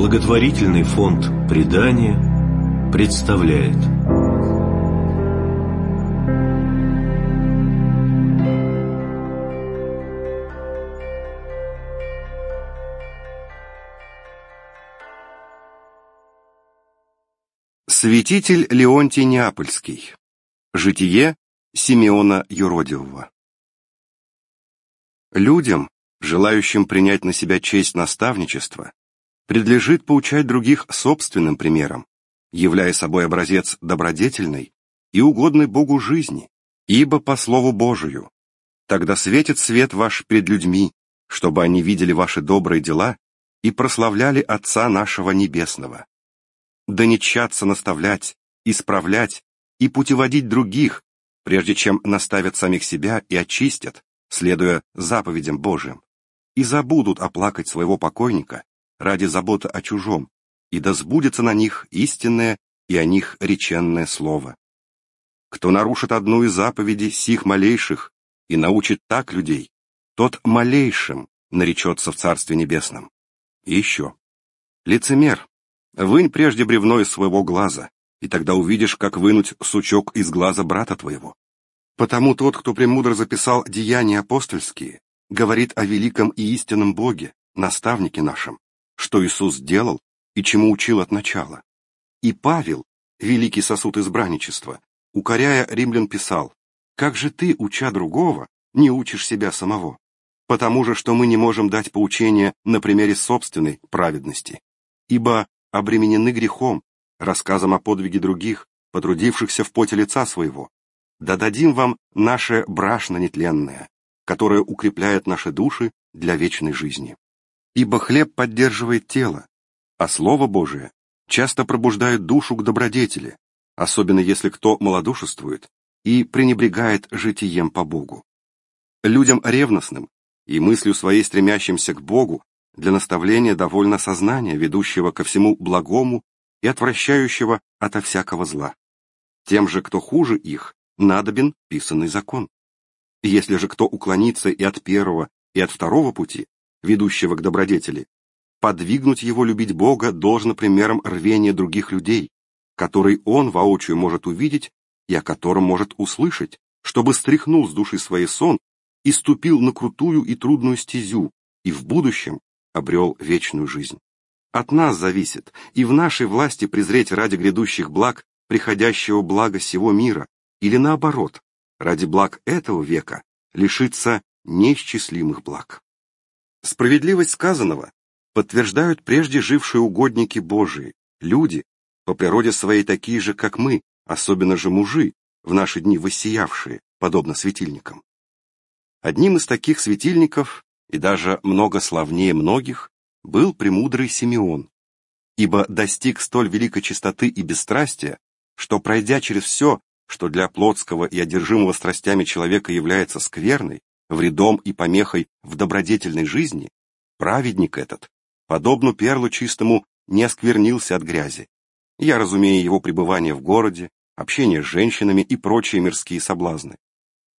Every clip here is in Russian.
Благотворительный фонд «Предание» представляет Святитель Леонтий Неапольский Житие Симеона Юродивого Людям, желающим принять на себя честь наставничества, Предлежит поучать других собственным примером, являя собой образец добродетельной и угодной Богу жизни, ибо по Слову Божию. Тогда светит свет ваш пред людьми, чтобы они видели ваши добрые дела и прославляли Отца нашего Небесного. Да не тщатся наставлять, исправлять и путеводить других, прежде чем наставят самих себя и очистят, следуя заповедям Божьим, и забудут оплакать своего покойника ради заботы о чужом, и да сбудется на них истинное и о них реченное слово. Кто нарушит одну из заповедей сих малейших и научит так людей, тот малейшим наречется в Царстве Небесном. И еще. Лицемер, вынь прежде бревно из своего глаза, и тогда увидишь, как вынуть сучок из глаза брата твоего. Потому тот, кто премудро записал деяния апостольские, говорит о великом и истинном Боге, наставнике нашем, что Иисус делал и чему учил от начала. И Павел, великий сосуд избранничества, укоряя римлян, писал, «Как же ты, уча другого, не учишь себя самого? Потому же, что мы не можем дать поучение на примере собственной праведности, ибо обременены грехом, рассказом о подвиге других, потрудившихся в поте лица своего. Да дадим вам наше брашно нетленное, которое укрепляет наши души для вечной жизни». Ибо хлеб поддерживает тело, а Слово Божие часто пробуждает душу к добродетели, особенно если кто малодушествует и пренебрегает житием по Богу. Людям ревностным и мыслью своей стремящимся к Богу для наставления довольно сознания, ведущего ко всему благому и отвращающего ото всякого зла. Тем же, кто хуже их, надобен писанный закон. Если же кто уклонится и от первого, и от второго пути, ведущего к добродетели, подвигнуть его любить Бога должно примером рвения других людей, который он воочию может увидеть и о котором может услышать, чтобы стряхнул с души свой сон и ступил на крутую и трудную стезю, и в будущем обрел вечную жизнь. От нас зависит и в нашей власти презреть ради грядущих благ приходящего блага всего мира, или наоборот, ради благ этого века лишиться неисчислимых благ. Справедливость сказанного подтверждают прежде жившие угодники Божии, люди, по природе своей такие же, как мы, особенно же мужи, в наши дни воссиявшие, подобно светильникам. Одним из таких светильников, и даже много славнее многих, был премудрый Симеон, ибо достиг столь великой чистоты и бесстрастия, что, пройдя через все, что для плотского и одержимого страстями человека является скверной, вредом и помехой в добродетельной жизни, праведник этот, подобно перлу чистому, не осквернился от грязи. Я разумею его пребывание в городе, общение с женщинами и прочие мирские соблазны.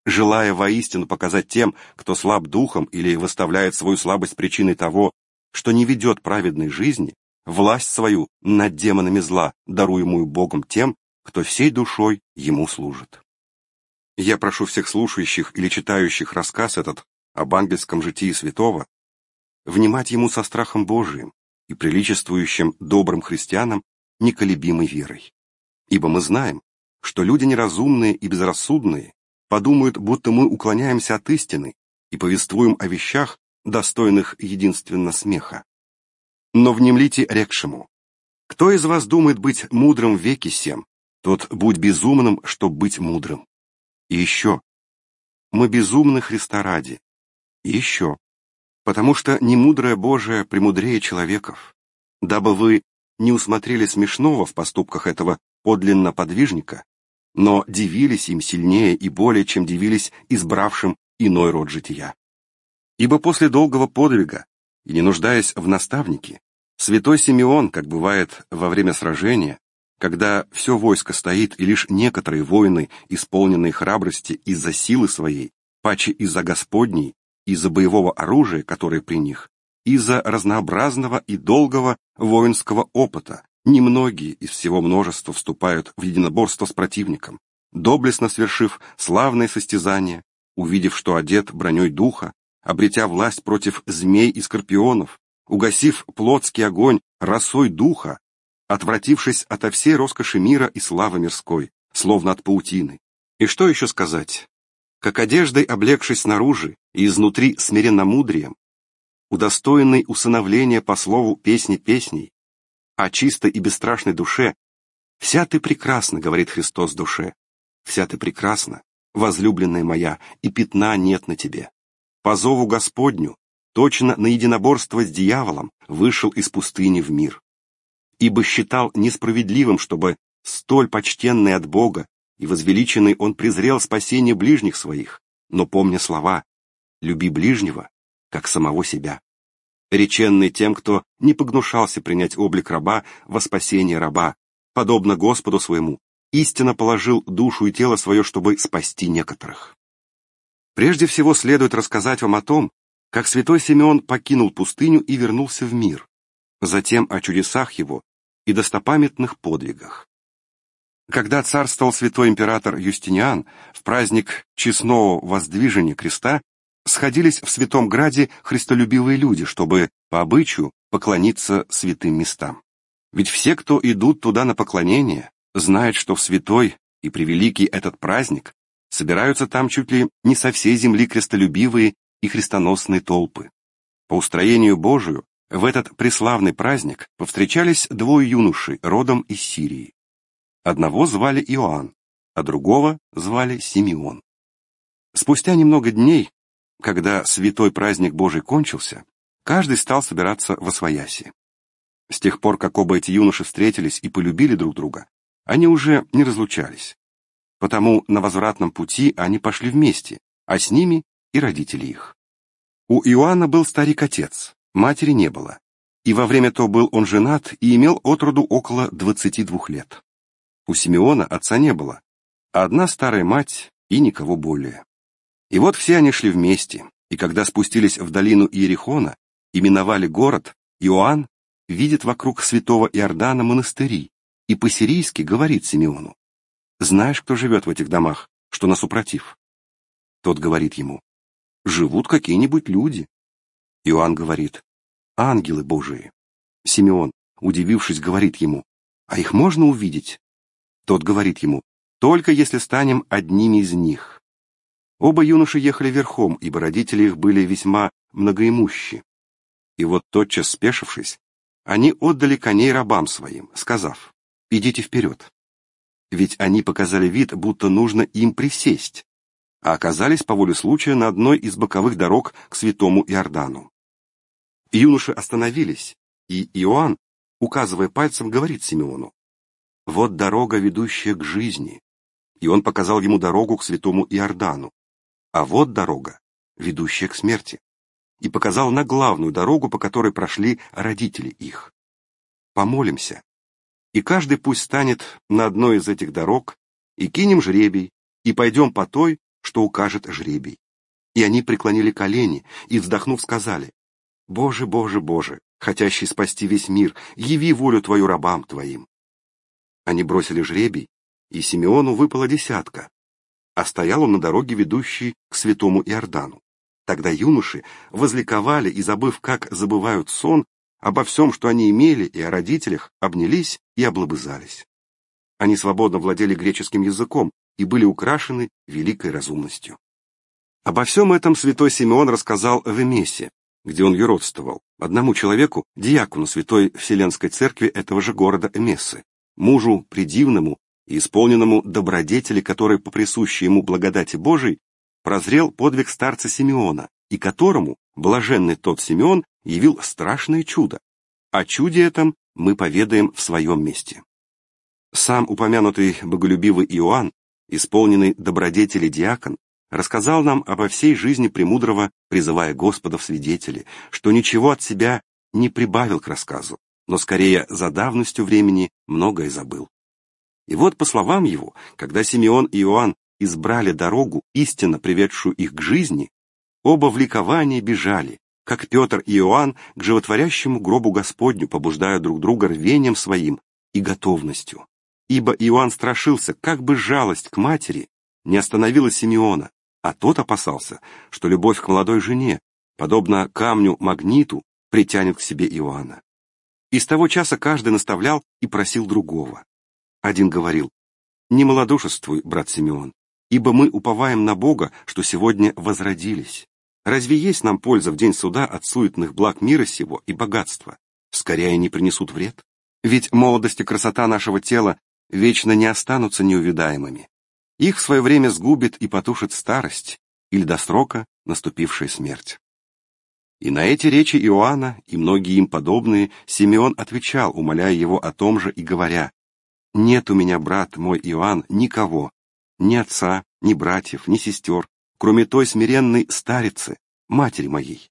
Желая воистину показать тем, кто слаб духом или выставляет свою слабость причиной того, что не ведет праведной жизни, власть свою над демонами зла, даруемую Богом тем, кто всей душой ему служит. Я прошу всех слушающих или читающих рассказ этот об ангельском житии святого внимать ему со страхом Божиим и приличествующим добрым христианам неколебимой верой. Ибо мы знаем, что люди неразумные и безрассудные подумают, будто мы уклоняемся от истины и повествуем о вещах, достойных единственно смеха. Но внемлите рекшему. Кто из вас думает быть мудрым веки сем, тот будь безумным, чтоб быть мудрым. И еще. Мы безумны Христа ради. И еще. Потому что немудрое Божие премудрее человеков. Дабы вы не усмотрели смешного в поступках этого подлинно подвижника, но дивились им сильнее и более, чем дивились избравшим иной род жития. Ибо после долгого подвига, и не нуждаясь в наставнике, святой Симеон, как бывает во время сражения, когда все войско стоит, и лишь некоторые воины, исполненные храбрости из-за силы своей, паче из-за Господней, из-за боевого оружия, которое при них, из-за разнообразного и долгого воинского опыта, немногие из всего множества вступают в единоборство с противником, доблестно свершив славное состязание, увидев, что одет броней духа, обретя власть против змей и скорпионов, угасив плотский огонь росой духа, отвратившись ото всей роскоши мира и славы мирской, словно от паутины. И что еще сказать? Как одеждой облегшись снаружи и изнутри смиренно смиренномудрием, удостоенный усыновления по слову песни песней, а чистой и бесстрашной душе, «Вся ты прекрасна», — говорит Христос душе, «вся ты прекрасна, возлюбленная моя, и пятна нет на тебе. По зову Господню, точно на единоборство с дьяволом, вышел из пустыни в мир» ибо считал несправедливым, чтобы столь почтенный от Бога и возвеличенный он презрел спасение ближних своих, но помня слова «люби ближнего, как самого себя», реченный тем, кто не погнушался принять облик раба во спасение раба, подобно Господу своему, истинно положил душу и тело свое, чтобы спасти некоторых. Прежде всего следует рассказать вам о том, как святой Симеон покинул пустыню и вернулся в мир, затем о чудесах его и достопамятных подвигах. Когда царствовал святой император Юстиниан, в праздник честного воздвижения креста сходились в Святом Граде христолюбивые люди, чтобы по обычаю поклониться святым местам. Ведь все, кто идут туда на поклонение, знают, что в святой и превеликий этот праздник собираются там чуть ли не со всей земли крестолюбивые и христоносные толпы. По устроению Божию в этот преславный праздник повстречались двое юношей родом из Сирии. Одного звали Иоанн, а другого звали Симеон. Спустя немного дней, когда святой праздник Божий кончился, каждый стал собираться во свояси. С тех пор, как оба эти юноши встретились и полюбили друг друга, они уже не разлучались. Потому на возвратном пути они пошли вместе, а с ними и родители их. У Иоанна был старик-отец, Матери не было, и во время то был он женат и имел от роду около 22 лет. У Симеона отца не было, а одна старая мать и никого более. И вот все они шли вместе, и когда спустились в долину Иерихона, и миновали город, Иоанн видит вокруг святого Иордана монастыри и по-сирийски говорит Симеону, «Знаешь, кто живет в этих домах, что нас упротив?» Тот говорит ему, «Живут какие-нибудь люди, Иоанн говорит, «Ангелы Божии». Симеон, удивившись, говорит ему, «А их можно увидеть?» Тот говорит ему, «Только если станем одними из них». Оба юноши ехали верхом, ибо родители их были весьма многоимущи. И вот тотчас спешившись, они отдали коней рабам своим, сказав, «Идите вперед». Ведь они показали вид, будто нужно им присесть а оказались по воле случая на одной из боковых дорог к Святому Иордану. Юноши остановились, и Иоанн, указывая пальцем, говорит Симеону, «Вот дорога, ведущая к жизни». И он показал ему дорогу к Святому Иордану. «А вот дорога, ведущая к смерти». И показал на главную дорогу, по которой прошли родители их. Помолимся. И каждый пусть станет на одной из этих дорог, и кинем жребий, и пойдем по той, что укажет жребий. И они преклонили колени и, вздохнув, сказали, «Боже, Боже, Боже, хотящий спасти весь мир, яви волю Твою рабам Твоим». Они бросили жребий, и Симеону выпала десятка, а стоял он на дороге, ведущей к святому Иордану. Тогда юноши возликовали и, забыв, как забывают сон, обо всем, что они имели, и о родителях, обнялись и облобызались. Они свободно владели греческим языком, и были украшены великой разумностью. Обо всем этом святой Симеон рассказал в Эмесе, где он юродствовал, одному человеку, диакону святой Вселенской Церкви этого же города Эмесы, мужу придивному и исполненному добродетели, который по присущей ему благодати Божией прозрел подвиг старца Симеона, и которому блаженный тот Симеон явил страшное чудо. О чуде этом мы поведаем в своем месте. Сам упомянутый боголюбивый Иоанн исполненный добродетели диакон, рассказал нам обо всей жизни Премудрого, призывая Господа в свидетели, что ничего от себя не прибавил к рассказу, но скорее за давностью времени многое забыл. И вот, по словам его, когда Симеон и Иоанн избрали дорогу, истинно приведшую их к жизни, оба в ликовании бежали, как Петр и Иоанн к животворящему гробу Господню, побуждая друг друга рвением своим и готовностью. Ибо Иоанн страшился, как бы жалость к матери не остановила Симеона, а тот опасался, что любовь к молодой жене, подобно камню-магниту, притянет к себе Иоанна. И с того часа каждый наставлял и просил другого. Один говорил, «Не малодушествуй, брат Симеон, ибо мы уповаем на Бога, что сегодня возродились. Разве есть нам польза в день суда от суетных благ мира сего и богатства? Скорее они принесут вред. Ведь молодость и красота нашего тела вечно не останутся неувидаемыми. Их в свое время сгубит и потушит старость или до срока наступившая смерть. И на эти речи Иоанна и многие им подобные Симеон отвечал, умоляя его о том же и говоря, «Нет у меня, брат мой Иоанн, никого, ни отца, ни братьев, ни сестер, кроме той смиренной старицы, матери моей.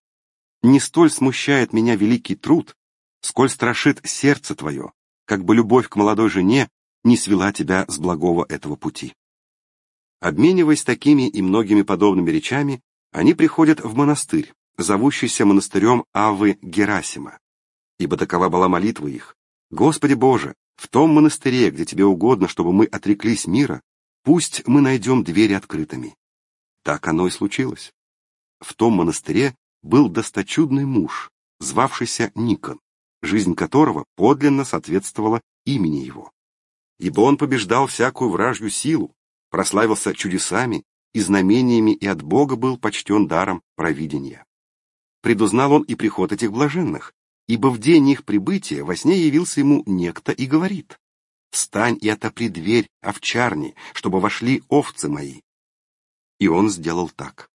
Не столь смущает меня великий труд, сколь страшит сердце твое, как бы любовь к молодой жене не свела тебя с благого этого пути. Обмениваясь такими и многими подобными речами, они приходят в монастырь, зовущийся монастырем Авы Герасима. Ибо такова была молитва их. «Господи Боже, в том монастыре, где тебе угодно, чтобы мы отреклись мира, пусть мы найдем двери открытыми». Так оно и случилось. В том монастыре был досточудный муж, звавшийся Никон, жизнь которого подлинно соответствовала имени его ибо он побеждал всякую вражью силу, прославился чудесами и знамениями и от Бога был почтен даром провидения. Предузнал он и приход этих блаженных, ибо в день их прибытия во сне явился ему некто и говорит, «Встань и отопри дверь овчарни, чтобы вошли овцы мои». И он сделал так.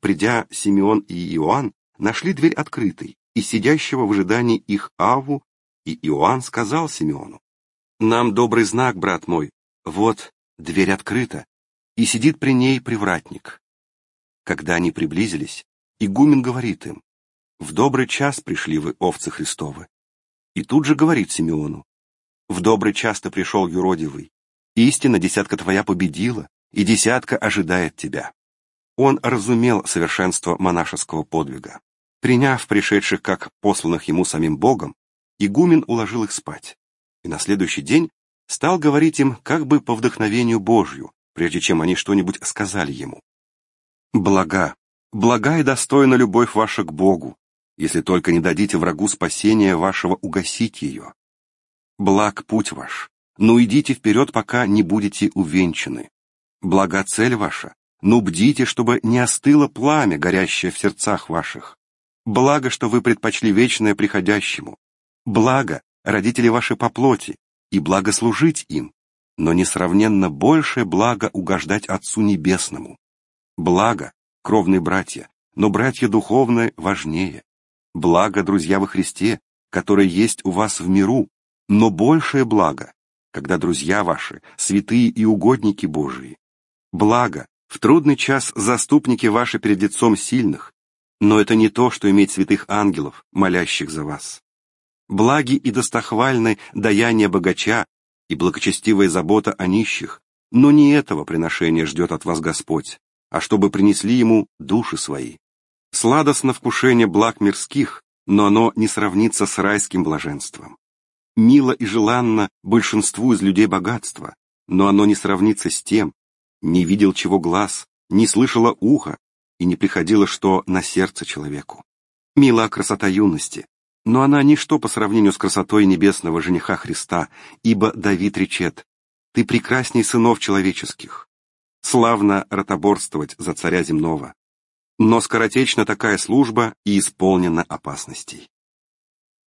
Придя, Симеон и Иоанн нашли дверь открытой, и сидящего в ожидании их Аву, и Иоанн сказал Симеону, нам добрый знак, брат мой. Вот, дверь открыта, и сидит при ней привратник. Когда они приблизились, игумен говорит им, «В добрый час пришли вы, овцы Христовы». И тут же говорит Симеону, «В добрый час то пришел, юродивый. Истина десятка твоя победила, и десятка ожидает тебя». Он разумел совершенство монашеского подвига. Приняв пришедших как посланных ему самим Богом, игумен уложил их спать и на следующий день стал говорить им как бы по вдохновению Божью, прежде чем они что-нибудь сказали ему. «Блага, блага и достойна любовь ваша к Богу, если только не дадите врагу спасения вашего угасить ее. Благ путь ваш, но ну идите вперед, пока не будете увенчаны. Блага цель ваша, но ну бдите, чтобы не остыло пламя, горящее в сердцах ваших. Благо, что вы предпочли вечное приходящему. Благо, родители ваши по плоти, и благослужить им, но несравненно большее благо угождать Отцу Небесному. Благо, кровные братья, но братья духовные важнее. Благо, друзья во Христе, которые есть у вас в миру, но большее благо, когда друзья ваши, святые и угодники Божии. Благо, в трудный час заступники ваши перед лицом сильных, но это не то, что иметь святых ангелов, молящих за вас. Благи и достохвальны даяние богача и благочестивая забота о нищих, но не этого приношения ждет от вас Господь, а чтобы принесли ему души свои. Сладостно вкушение благ мирских, но оно не сравнится с райским блаженством. Мило и желанно большинству из людей богатство, но оно не сравнится с тем, не видел чего глаз, не слышало ухо и не приходило что на сердце человеку. Мила красота юности, но она ничто по сравнению с красотой небесного жениха Христа, ибо Давид речет, «Ты прекрасней сынов человеческих». Славно ротоборствовать за царя земного. Но скоротечна такая служба и исполнена опасностей.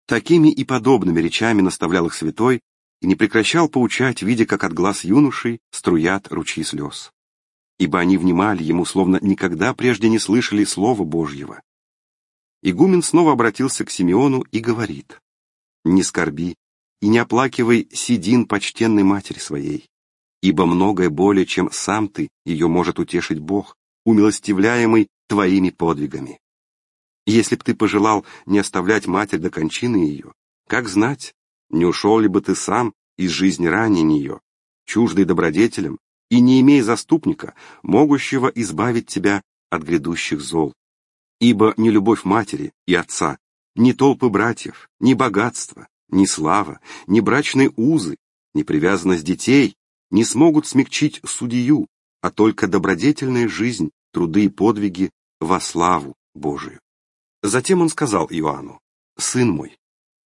Такими и подобными речами наставлял их святой и не прекращал поучать, видя, как от глаз юношей струят ручьи слез. Ибо они внимали ему, словно никогда прежде не слышали Слова Божьего, игумен снова обратился к Симеону и говорит, «Не скорби и не оплакивай сидин почтенной матери своей, ибо многое более, чем сам ты, ее может утешить Бог, умилостивляемый твоими подвигами. Если б ты пожелал не оставлять матерь до кончины ее, как знать, не ушел ли бы ты сам из жизни ранее нее, чуждый добродетелям и не имея заступника, могущего избавить тебя от грядущих зол, Ибо не любовь матери и отца, ни толпы братьев, ни богатство, ни слава, ни брачные узы, ни привязанность детей не смогут смягчить судью, а только добродетельная жизнь, труды и подвиги во славу Божию. Затем он сказал Иоанну, «Сын мой,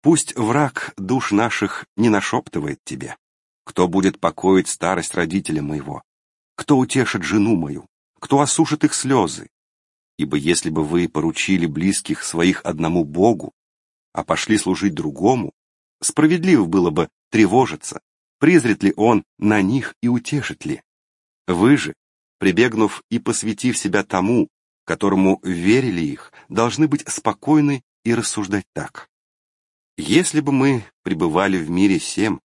пусть враг душ наших не нашептывает тебе, кто будет покоить старость родителя моего, кто утешит жену мою, кто осушит их слезы, Ибо если бы вы поручили близких своих одному Богу, а пошли служить другому, справедливо было бы тревожиться, презрит ли он на них и утешит ли. Вы же, прибегнув и посвятив себя тому, которому верили их, должны быть спокойны и рассуждать так. Если бы мы пребывали в мире всем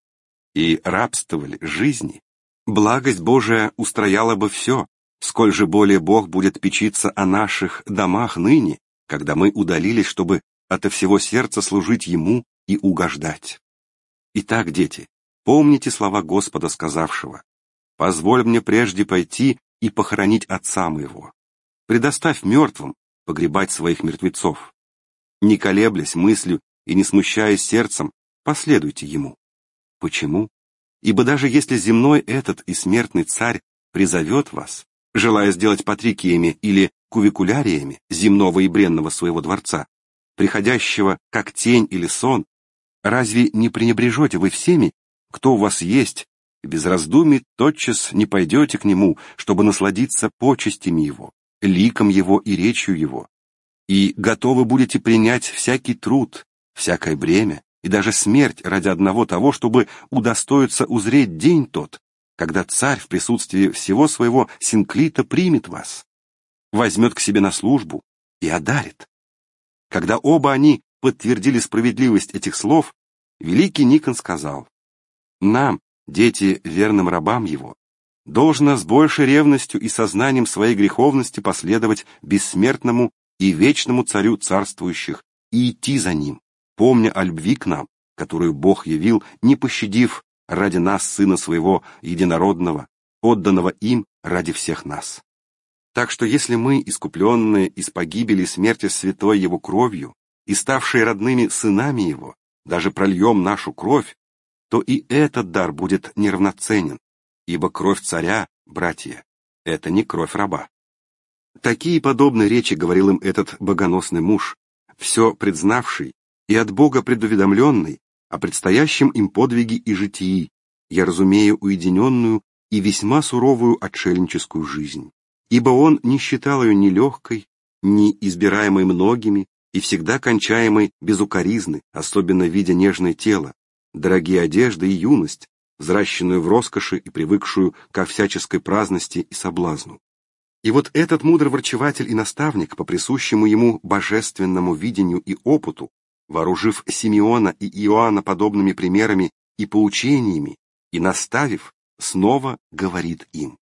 и рабствовали жизни, благость Божия устрояла бы все, Сколь же более Бог будет печиться о наших домах ныне, когда мы удалились, чтобы ото всего сердца служить Ему и угождать. Итак, дети, помните слова Господа, сказавшего, «Позволь мне прежде пойти и похоронить отца моего. Предоставь мертвым погребать своих мертвецов. Не колеблясь мыслью и не смущаясь сердцем, последуйте ему. Почему? Ибо даже если земной этот и смертный царь призовет вас, желая сделать патрикиями или кувикуляриями земного и бренного своего дворца, приходящего как тень или сон, разве не пренебрежете вы всеми, кто у вас есть, и без раздумий тотчас не пойдете к нему, чтобы насладиться почестями его, ликом его и речью его, и готовы будете принять всякий труд, всякое бремя и даже смерть ради одного того, чтобы удостоиться узреть день тот, когда царь в присутствии всего своего синклита примет вас, возьмет к себе на службу и одарит. Когда оба они подтвердили справедливость этих слов, великий Никон сказал, «Нам, дети верным рабам его, должно с большей ревностью и сознанием своей греховности последовать бессмертному и вечному царю царствующих и идти за ним, помня о любви к нам, которую Бог явил, не пощадив ради нас, Сына Своего Единородного, отданного им ради всех нас. Так что если мы, искупленные из погибели смерти святой Его кровью и ставшие родными сынами Его, даже прольем нашу кровь, то и этот дар будет неравноценен, ибо кровь царя, братья, это не кровь раба. Такие подобные речи говорил им этот богоносный муж, все предзнавший и от Бога предуведомленный, о предстоящем им подвиге и житии, я разумею уединенную и весьма суровую отшельническую жизнь, ибо он не считал ее ни легкой, ни избираемой многими и всегда кончаемой безукоризны, особенно видя нежное тело, дорогие одежды и юность, взращенную в роскоши и привыкшую ко всяческой праздности и соблазну. И вот этот мудрый врачеватель и наставник по присущему ему божественному видению и опыту Вооружив Симеона и Иоанна подобными примерами и поучениями, и наставив, снова говорит им.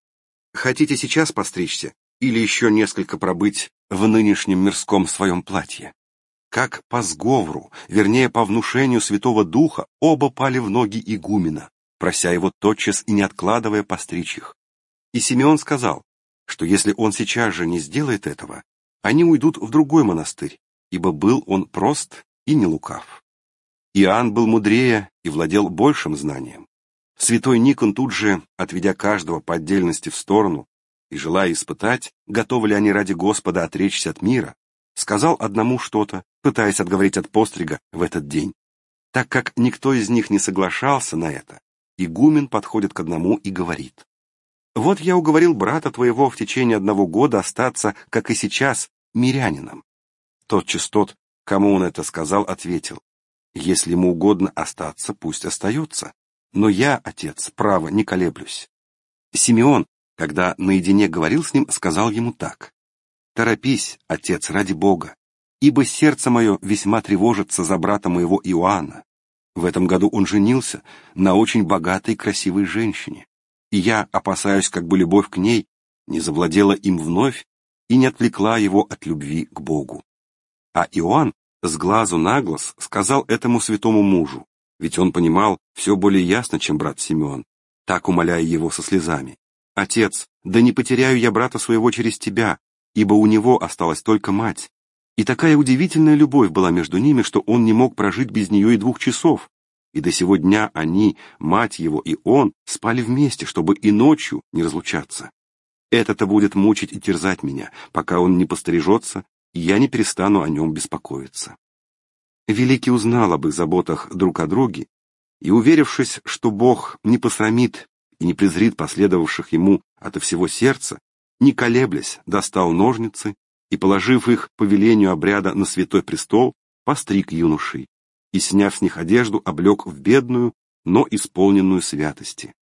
«Хотите сейчас постричься или еще несколько пробыть в нынешнем мирском своем платье?» Как по сговору, вернее, по внушению Святого Духа, оба пали в ноги игумена, прося его тотчас и не откладывая постричь их. И Симеон сказал, что если он сейчас же не сделает этого, они уйдут в другой монастырь, ибо был он прост и не лукав. Иоанн был мудрее и владел большим знанием. Святой Никон тут же, отведя каждого по отдельности в сторону и желая испытать, готовы ли они ради Господа отречься от мира, сказал одному что-то, пытаясь отговорить от пострига в этот день. Так как никто из них не соглашался на это, игумен подходит к одному и говорит. «Вот я уговорил брата твоего в течение одного года остаться, как и сейчас, мирянином». Тот частот Кому он это сказал, ответил. Если ему угодно остаться, пусть остается. Но я, отец, право, не колеблюсь. Симеон, когда наедине говорил с ним, сказал ему так. «Торопись, отец, ради Бога, ибо сердце мое весьма тревожится за брата моего Иоанна. В этом году он женился на очень богатой и красивой женщине, и я опасаюсь, как бы любовь к ней не завладела им вновь и не отвлекла его от любви к Богу. А Иоанн с глазу на глаз сказал этому святому мужу, ведь он понимал все более ясно, чем брат Симеон, так умоляя его со слезами. «Отец, да не потеряю я брата своего через тебя, ибо у него осталась только мать». И такая удивительная любовь была между ними, что он не мог прожить без нее и двух часов. И до сего дня они, мать его и он, спали вместе, чтобы и ночью не разлучаться. Это-то будет мучить и терзать меня, пока он не постережется я не перестану о нем беспокоиться. Великий узнал об их заботах друг о друге, и, уверившись, что Бог не посрамит и не презрит последовавших ему ото всего сердца, не колеблясь, достал ножницы и, положив их по велению обряда на святой престол, постриг юношей и, сняв с них одежду, облег в бедную, но исполненную святости.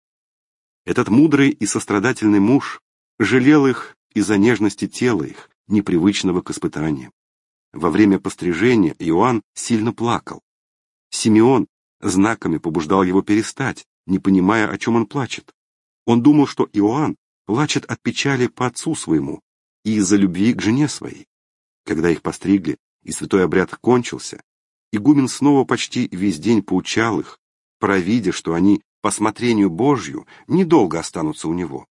Этот мудрый и сострадательный муж жалел их из-за нежности тела их, непривычного к испытаниям. Во время пострижения Иоанн сильно плакал. Симеон знаками побуждал его перестать, не понимая, о чем он плачет. Он думал, что Иоанн плачет от печали по отцу своему и из-за любви к жене своей. Когда их постригли, и святой обряд кончился, игумен снова почти весь день поучал их, провидя, что они по смотрению Божью недолго останутся у него.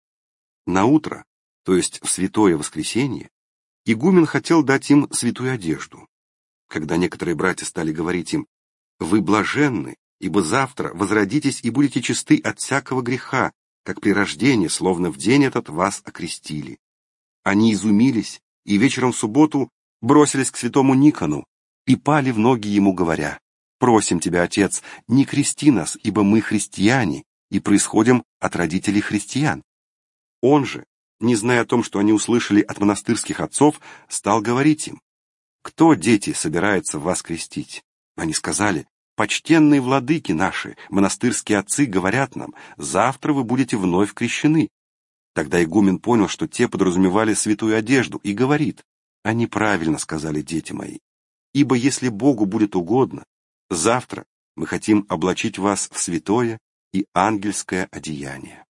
На утро, то есть в святое воскресенье, Игумен хотел дать им святую одежду. Когда некоторые братья стали говорить им, «Вы блаженны, ибо завтра возродитесь и будете чисты от всякого греха, как при рождении, словно в день этот вас окрестили». Они изумились и вечером в субботу бросились к святому Никону и пали в ноги ему, говоря, «Просим тебя, Отец, не крести нас, ибо мы христиане и происходим от родителей христиан». Он же, не зная о том, что они услышали от монастырских отцов, стал говорить им, «Кто, дети, собирается вас крестить?» Они сказали, «Почтенные владыки наши, монастырские отцы, говорят нам, завтра вы будете вновь крещены». Тогда игумен понял, что те подразумевали святую одежду, и говорит, «Они правильно сказали, дети мои, ибо если Богу будет угодно, завтра мы хотим облачить вас в святое и ангельское одеяние»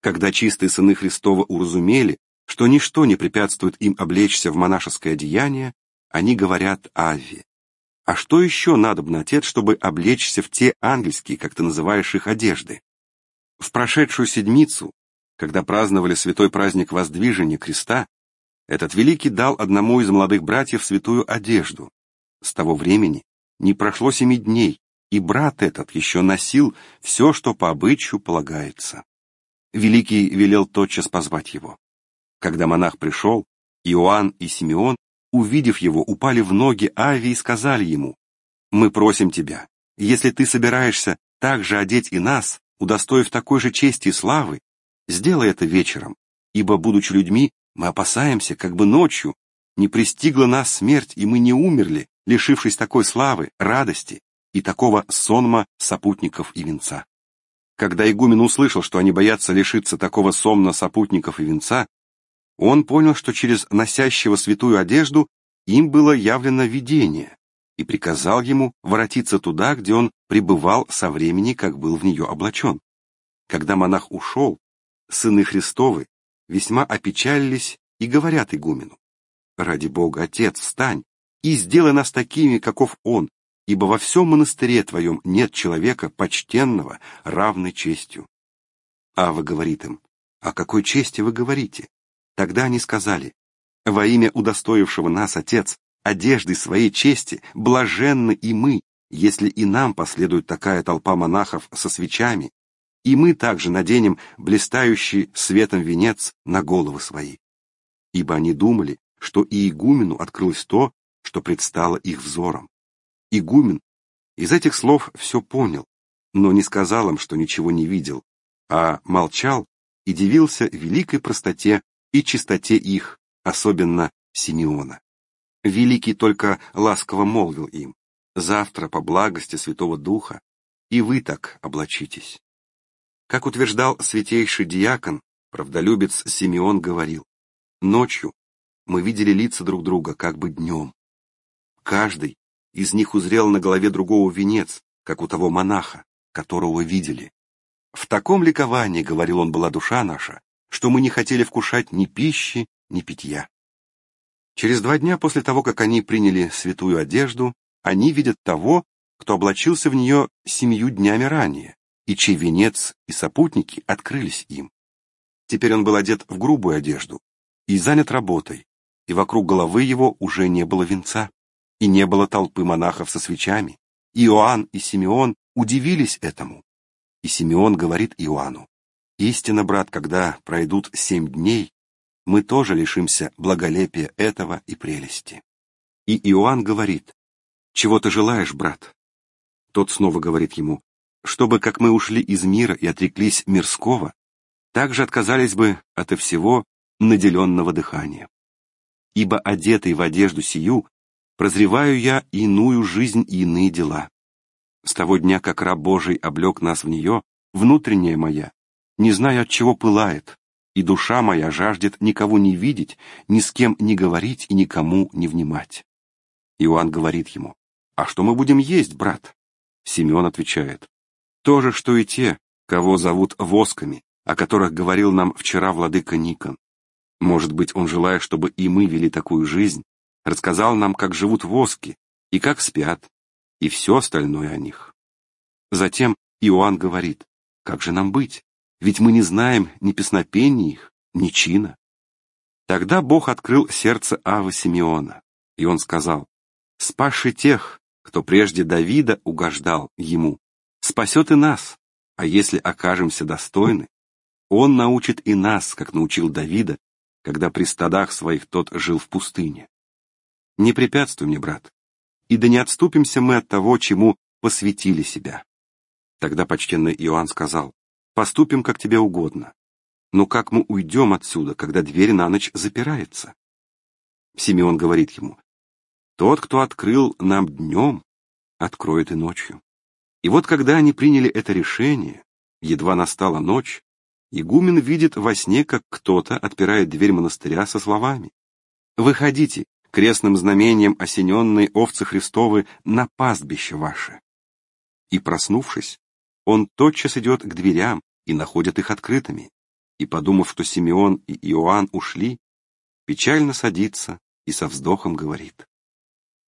когда чистые сыны Христова уразумели, что ничто не препятствует им облечься в монашеское одеяние, они говорят «Ави». А что еще надобно, отец, чтобы облечься в те ангельские, как ты называешь их, одежды? В прошедшую седмицу, когда праздновали святой праздник воздвижения креста, этот великий дал одному из молодых братьев святую одежду. С того времени не прошло семи дней, и брат этот еще носил все, что по обычаю полагается. Великий велел тотчас позвать его. Когда монах пришел, Иоанн и Симеон, увидев его, упали в ноги Ави и сказали ему, «Мы просим тебя, если ты собираешься так же одеть и нас, удостоив такой же чести и славы, сделай это вечером, ибо, будучи людьми, мы опасаемся, как бы ночью не пристигла нас смерть, и мы не умерли, лишившись такой славы, радости и такого сонма сопутников и венца». Когда игумен услышал, что они боятся лишиться такого сомна сопутников и венца, он понял, что через носящего святую одежду им было явлено видение, и приказал ему воротиться туда, где он пребывал со времени, как был в нее облачен. Когда монах ушел, сыны Христовы весьма опечалились и говорят игумену, «Ради Бога, Отец, встань и сделай нас такими, каков Он, ибо во всем монастыре твоем нет человека почтенного, равной честью. Ава говорит им, о какой чести вы говорите? Тогда они сказали, во имя удостоившего нас Отец, одежды своей чести, блаженны и мы, если и нам последует такая толпа монахов со свечами, и мы также наденем блистающий светом венец на головы свои. Ибо они думали, что и игумену открылось то, что предстало их взором. Игумен из этих слов все понял, но не сказал им, что ничего не видел, а молчал и дивился великой простоте и чистоте их, особенно Симеона. Великий только ласково молвил им, «Завтра, по благости Святого Духа, и вы так облачитесь». Как утверждал святейший диакон, правдолюбец Симеон говорил, «Ночью мы видели лица друг друга как бы днем. Каждый из них узрел на голове другого венец, как у того монаха, которого видели. В таком ликовании, говорил он, была душа наша, что мы не хотели вкушать ни пищи, ни питья. Через два дня после того, как они приняли святую одежду, они видят того, кто облачился в нее семью днями ранее, и чей венец и сопутники открылись им. Теперь он был одет в грубую одежду и занят работой, и вокруг головы его уже не было венца и не было толпы монахов со свечами. Иоанн и Симеон удивились этому. И Симеон говорит Иоанну, «Истинно, брат, когда пройдут семь дней, мы тоже лишимся благолепия этого и прелести». И Иоанн говорит, «Чего ты желаешь, брат?» Тот снова говорит ему, «Чтобы, как мы ушли из мира и отреклись мирского, также отказались бы от всего наделенного дыхания. Ибо одетый в одежду сию прозреваю я иную жизнь и иные дела. С того дня, как раб Божий облег нас в нее, внутренняя моя, не зная от чего пылает, и душа моя жаждет никого не видеть, ни с кем не говорить и никому не внимать. Иоанн говорит ему, «А что мы будем есть, брат?» Симеон отвечает, «То же, что и те, кого зовут восками, о которых говорил нам вчера владыка Никон. Может быть, он желает, чтобы и мы вели такую жизнь, рассказал нам, как живут воски и как спят, и все остальное о них. Затем Иоанн говорит, как же нам быть? Ведь мы не знаем ни песнопений их, ни чина. Тогда Бог открыл сердце Ава Симеона, и он сказал, «Спаши тех, кто прежде Давида угождал ему, спасет и нас, а если окажемся достойны, он научит и нас, как научил Давида, когда при стадах своих тот жил в пустыне. Не препятствуй мне, брат, и да не отступимся мы от того, чему посвятили себя. Тогда почтенный Иоанн сказал, поступим, как тебе угодно. Но как мы уйдем отсюда, когда дверь на ночь запирается? Симеон говорит ему, тот, кто открыл нам днем, откроет и ночью. И вот когда они приняли это решение, едва настала ночь, игумен видит во сне, как кто-то отпирает дверь монастыря со словами «Выходите, крестным знамением осененной овцы Христовы на пастбище ваше. И, проснувшись, он тотчас идет к дверям и находит их открытыми, и, подумав, что Симеон и Иоанн ушли, печально садится и со вздохом говорит,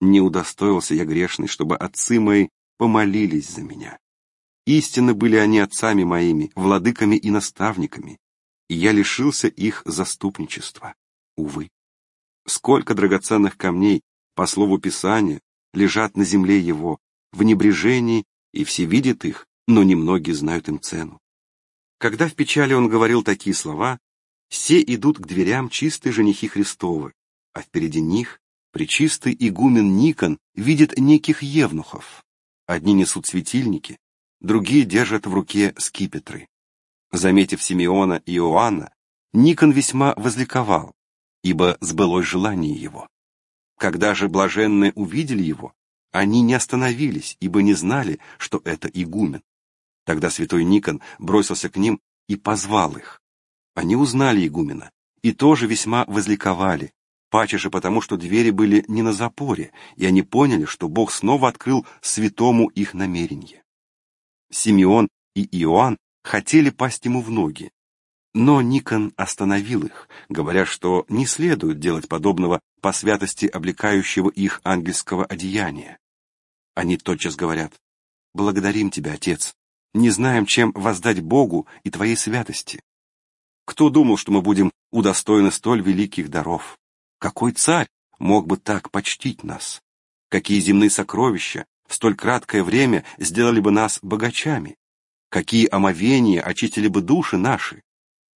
«Не удостоился я грешный, чтобы отцы мои помолились за меня. Истинно были они отцами моими, владыками и наставниками, и я лишился их заступничества, увы». Сколько драгоценных камней, по слову Писания, лежат на земле его, в небрежении, и все видят их, но немногие знают им цену. Когда в печали он говорил такие слова, все идут к дверям чистые женихи Христовы, а впереди них причистый игумен Никон видит неких евнухов. Одни несут светильники, другие держат в руке скипетры. Заметив Симеона и Иоанна, Никон весьма возликовал, ибо сбылось желание его. Когда же блаженные увидели его, они не остановились, ибо не знали, что это игумен. Тогда святой Никон бросился к ним и позвал их. Они узнали игумена и тоже весьма возликовали, паче же потому, что двери были не на запоре, и они поняли, что Бог снова открыл святому их намерение. Симеон и Иоанн хотели пасть ему в ноги, но Никон остановил их, говоря, что не следует делать подобного по святости облекающего их ангельского одеяния. Они тотчас говорят, «Благодарим тебя, Отец, не знаем, чем воздать Богу и твоей святости. Кто думал, что мы будем удостоены столь великих даров? Какой царь мог бы так почтить нас? Какие земные сокровища в столь краткое время сделали бы нас богачами? Какие омовения очистили бы души наши?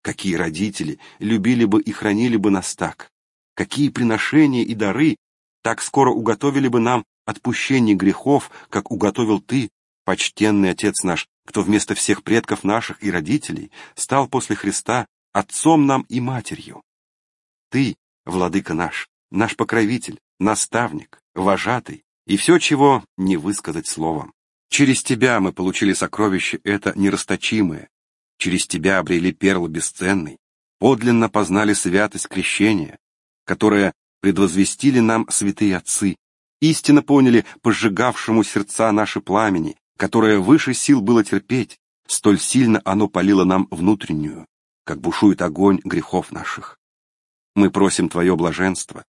Какие родители любили бы и хранили бы нас так? Какие приношения и дары так скоро уготовили бы нам отпущение грехов, как уготовил ты, почтенный Отец наш, кто вместо всех предков наших и родителей стал после Христа отцом нам и матерью? Ты, владыка наш, наш покровитель, наставник, вожатый, и все, чего не высказать словом. Через тебя мы получили сокровище это нерасточимое, через тебя обрели перл бесценный, подлинно познали святость крещения, которое предвозвестили нам святые отцы, истинно поняли пожигавшему сердца наши пламени, которое выше сил было терпеть, столь сильно оно палило нам внутреннюю, как бушует огонь грехов наших. Мы просим Твое блаженство,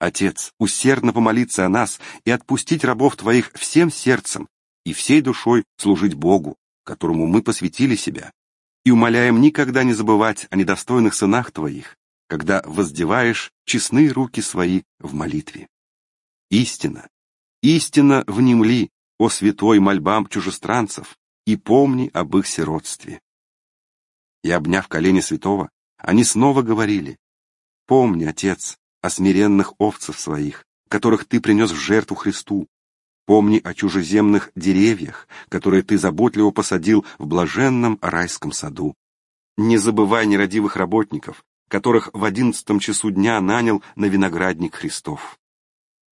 Отец, усердно помолиться о нас и отпустить рабов Твоих всем сердцем и всей душой служить Богу, которому мы посвятили себя, и умоляем никогда не забывать о недостойных сынах Твоих, когда воздеваешь честные руки свои в молитве. Истина, истина внемли, о святой мольбам чужестранцев, и помни об их сиротстве. И, обняв колени святого, они снова говорили, «Помни, Отец, о смиренных овцах своих, которых Ты принес в жертву Христу, Помни о чужеземных деревьях, которые ты заботливо посадил в блаженном райском саду. Не забывай нерадивых работников, которых в одиннадцатом часу дня нанял на виноградник Христов.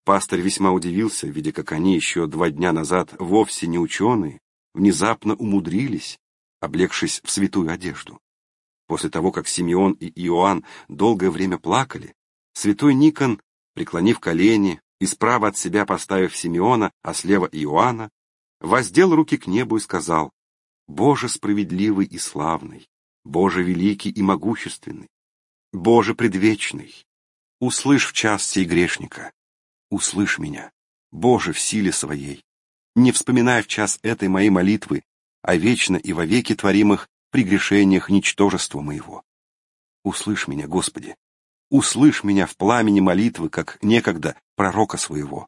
Пастор весьма удивился, видя, как они еще два дня назад вовсе не ученые, внезапно умудрились, облегшись в святую одежду. После того, как Симеон и Иоанн долгое время плакали, святой Никон, преклонив колени, и справа от себя поставив Симеона, а слева Иоанна, воздел руки к небу и сказал, «Боже справедливый и славный, Боже великий и могущественный, Боже предвечный, услышь в час сей грешника, услышь меня, Боже в силе своей, не вспоминая в час этой моей молитвы о вечно и вовеки творимых прегрешениях ничтожества моего. Услышь меня, Господи, услышь меня в пламени молитвы, как некогда пророка своего.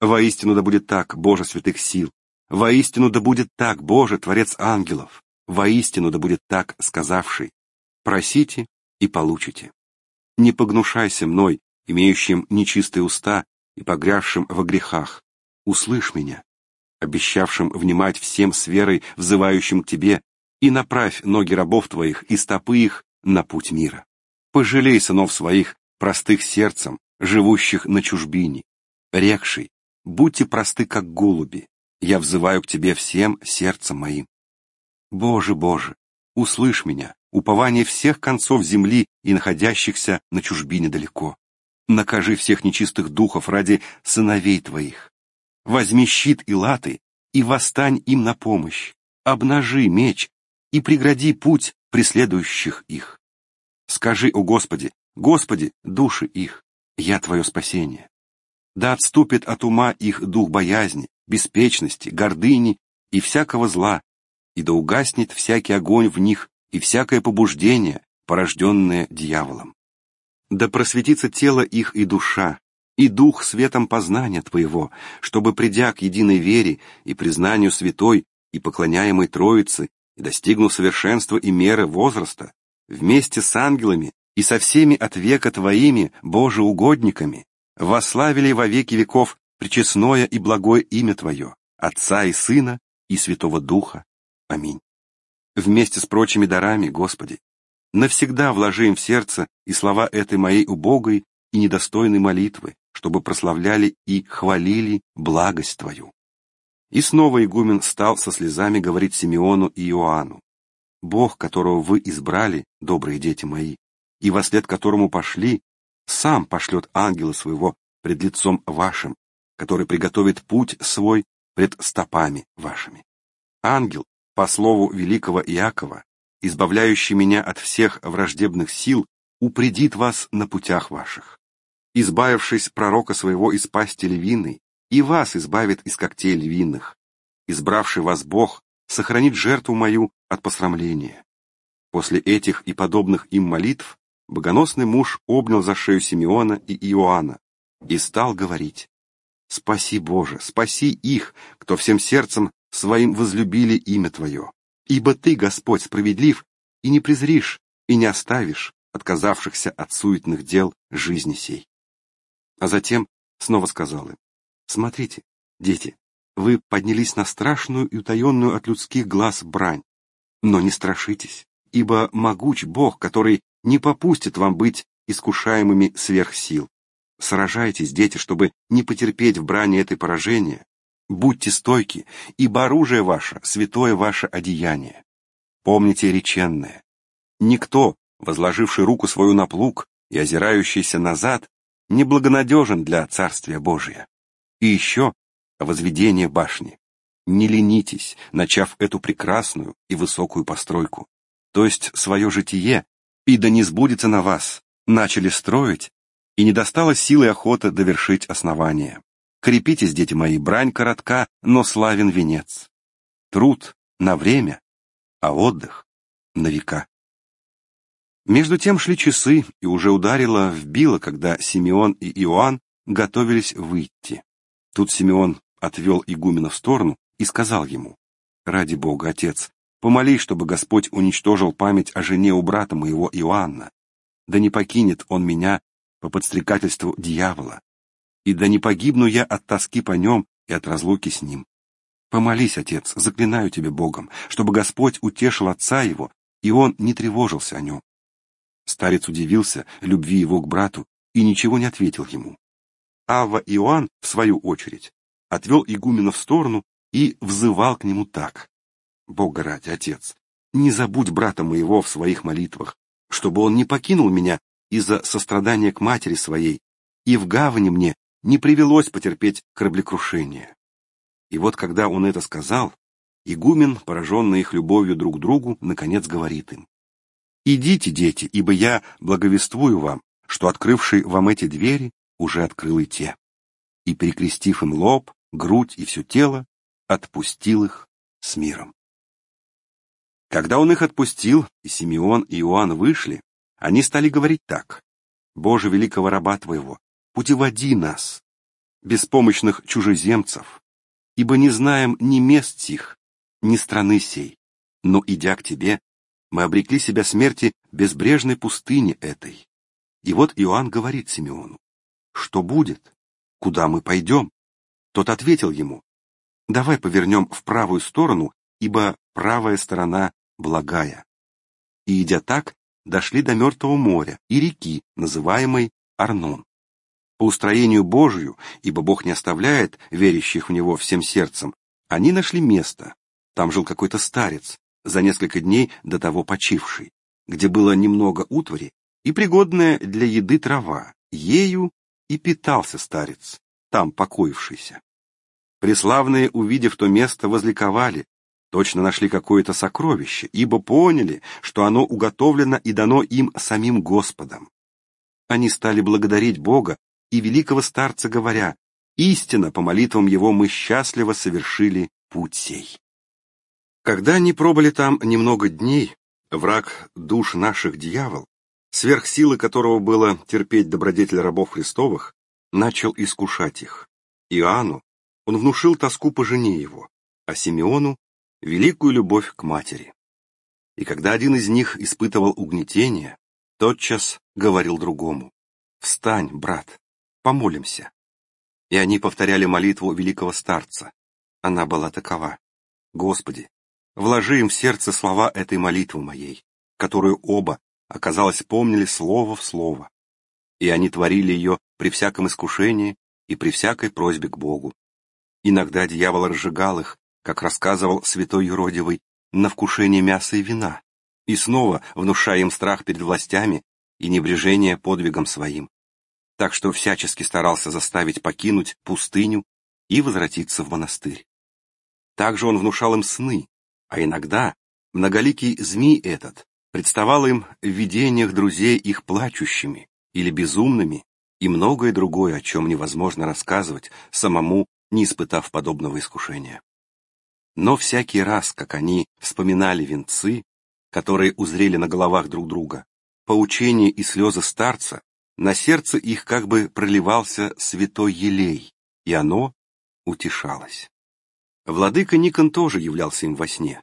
Воистину да будет так, Боже святых сил. Воистину да будет так, Боже, Творец ангелов. Воистину да будет так, сказавший. Просите и получите. Не погнушайся мной, имеющим нечистые уста и погрязшим во грехах. Услышь меня, обещавшим внимать всем с верой, взывающим к тебе, и направь ноги рабов твоих и стопы их на путь мира. Пожалей сынов своих, простых сердцем, живущих на чужбине. Рекший, будьте просты, как голуби. Я взываю к тебе всем сердцем моим. Боже, Боже, услышь меня, упование всех концов земли и находящихся на чужбине далеко. Накажи всех нечистых духов ради сыновей твоих. Возьми щит и латы, и восстань им на помощь. Обнажи меч и прегради путь преследующих их. Скажи, о Господи, Господи, души их, я Твое спасение. Да отступит от ума их дух боязни, беспечности, гордыни и всякого зла, и да угаснет всякий огонь в них и всякое побуждение, порожденное дьяволом. Да просветится тело их и душа, и дух светом познания Твоего, чтобы, придя к единой вере и признанию святой и поклоняемой Троицы, и достигнув совершенства и меры возраста, вместе с ангелами и со всеми от века Твоими, Боже, угодниками, вославили во веки веков причесное и благое имя Твое, Отца и Сына и Святого Духа. Аминь. Вместе с прочими дарами, Господи, навсегда вложи им в сердце и слова этой моей убогой и недостойной молитвы, чтобы прославляли и хвалили благость Твою. И снова игумен стал со слезами говорить Симеону и Иоанну. Бог, которого вы избрали, добрые дети мои, и во след которому пошли, сам пошлет ангела своего пред лицом вашим, который приготовит путь свой пред стопами вашими. Ангел, по слову великого Иакова, избавляющий меня от всех враждебных сил, упредит вас на путях ваших. Избавившись пророка своего из пасти львиной, и вас избавит из когтей львиных. Избравший вас Бог сохранит жертву мою от посрамления. После этих и подобных им молитв богоносный муж обнял за шею Симеона и Иоанна и стал говорить «Спаси, Боже, спаси их, кто всем сердцем своим возлюбили имя Твое, ибо Ты, Господь, справедлив и не презришь, и не оставишь отказавшихся от суетных дел жизни сей». А затем снова сказал им «Смотрите, дети, вы поднялись на страшную и утаенную от людских глаз брань, но не страшитесь, ибо могуч Бог, который не попустит вам быть искушаемыми сверх сил. Сражайтесь, дети, чтобы не потерпеть в брани этой поражения. Будьте стойки, ибо оружие ваше, святое ваше одеяние. Помните реченное. Никто, возложивший руку свою на плуг и озирающийся назад, не благонадежен для Царствия Божия. И еще о возведении башни. Не ленитесь, начав эту прекрасную и высокую постройку, то есть свое житие, и да не сбудется на вас, начали строить, и не достало силы охота довершить основание. Крепитесь, дети мои, брань коротка, но славен венец. Труд на время, а отдых на века. Между тем шли часы, и уже ударило в било, когда Симеон и Иоанн готовились выйти. Тут Симеон отвел игумена в сторону и сказал ему, «Ради Бога, отец, помолись, чтобы Господь уничтожил память о жене у брата моего Иоанна, да не покинет он меня по подстрекательству дьявола, и да не погибну я от тоски по нем и от разлуки с ним. Помолись, отец, заклинаю тебе Богом, чтобы Господь утешил отца его, и он не тревожился о нем». Старец удивился любви его к брату и ничего не ответил ему. Ава Иоанн, в свою очередь, отвел игумена в сторону и взывал к нему так. «Бога ради, отец, не забудь брата моего в своих молитвах, чтобы он не покинул меня из-за сострадания к матери своей, и в гавани мне не привелось потерпеть кораблекрушение». И вот когда он это сказал, игумен, пораженный их любовью друг к другу, наконец говорит им. «Идите, дети, ибо я благовествую вам, что открывший вам эти двери уже открыл и те». И, перекрестив им лоб, грудь и все тело, отпустил их с миром. Когда он их отпустил, и Симеон и Иоанн вышли, они стали говорить так. «Боже, великого раба твоего, путеводи нас, беспомощных чужеземцев, ибо не знаем ни мест сих, ни страны сей, но, идя к тебе, мы обрекли себя смерти безбрежной пустыне этой». И вот Иоанн говорит Симеону, «Что будет? Куда мы пойдем?» Тот ответил ему, Давай повернем в правую сторону, ибо правая сторона благая. И идя так, дошли до Мертвого моря и реки, называемой Арнон. По устроению Божию, ибо Бог не оставляет верящих в Него всем сердцем, они нашли место. Там жил какой-то старец, за несколько дней до того почивший, где было немного утвари и пригодная для еды трава, ею и питался старец, там покоившийся. Преславные, увидев то место, возликовали, точно нашли какое-то сокровище, ибо поняли, что оно уготовлено и дано им самим Господом. Они стали благодарить Бога и великого старца, говоря, «Истинно, по молитвам его мы счастливо совершили путь сей». Когда они пробыли там немного дней, враг душ наших дьявол, сверх силы которого было терпеть добродетель рабов Христовых, начал искушать их. Иоанну, он внушил тоску по жене его, а Симеону — великую любовь к матери. И когда один из них испытывал угнетение, тотчас говорил другому, «Встань, брат, помолимся». И они повторяли молитву великого старца. Она была такова, «Господи, вложи им в сердце слова этой молитвы моей, которую оба, оказалось, помнили слово в слово. И они творили ее при всяком искушении и при всякой просьбе к Богу, Иногда дьявол разжигал их, как рассказывал святой юродивый, на вкушение мяса и вина, и снова внушая им страх перед властями и небрежение подвигом своим. Так что всячески старался заставить покинуть пустыню и возвратиться в монастырь. Также он внушал им сны, а иногда многоликий змей этот представал им в видениях друзей их плачущими или безумными и многое другое, о чем невозможно рассказывать самому не испытав подобного искушения. Но всякий раз, как они вспоминали венцы, которые узрели на головах друг друга, поучение и слезы старца, на сердце их как бы проливался святой елей, и оно утешалось. Владыка Никон тоже являлся им во сне.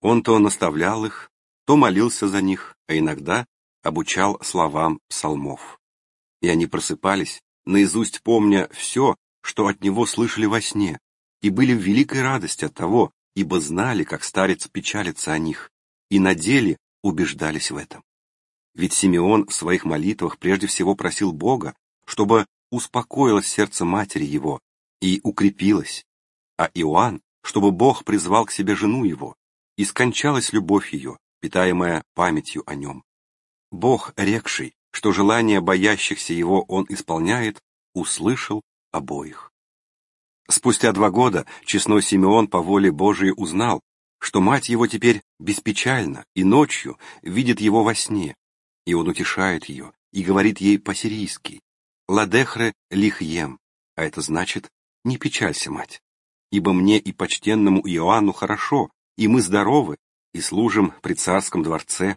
Он то наставлял их, то молился за них, а иногда обучал словам псалмов. И они просыпались, наизусть помня все, что от него слышали во сне, и были в великой радости от того, ибо знали, как старец печалится о них, и на деле убеждались в этом. Ведь Симеон в своих молитвах прежде всего просил Бога, чтобы успокоилось сердце матери его и укрепилось, а Иоанн, чтобы Бог призвал к себе жену его, и скончалась любовь ее, питаемая памятью о нем. Бог, рекший, что желание боящихся его он исполняет, услышал обоих. Спустя два года честной Симеон по воле Божией узнал, что мать его теперь беспечальна и ночью видит его во сне, и он утешает ее и говорит ей по-сирийски «Ладехре лихьем», а это значит «не печалься, мать, ибо мне и почтенному Иоанну хорошо, и мы здоровы, и служим при царском дворце,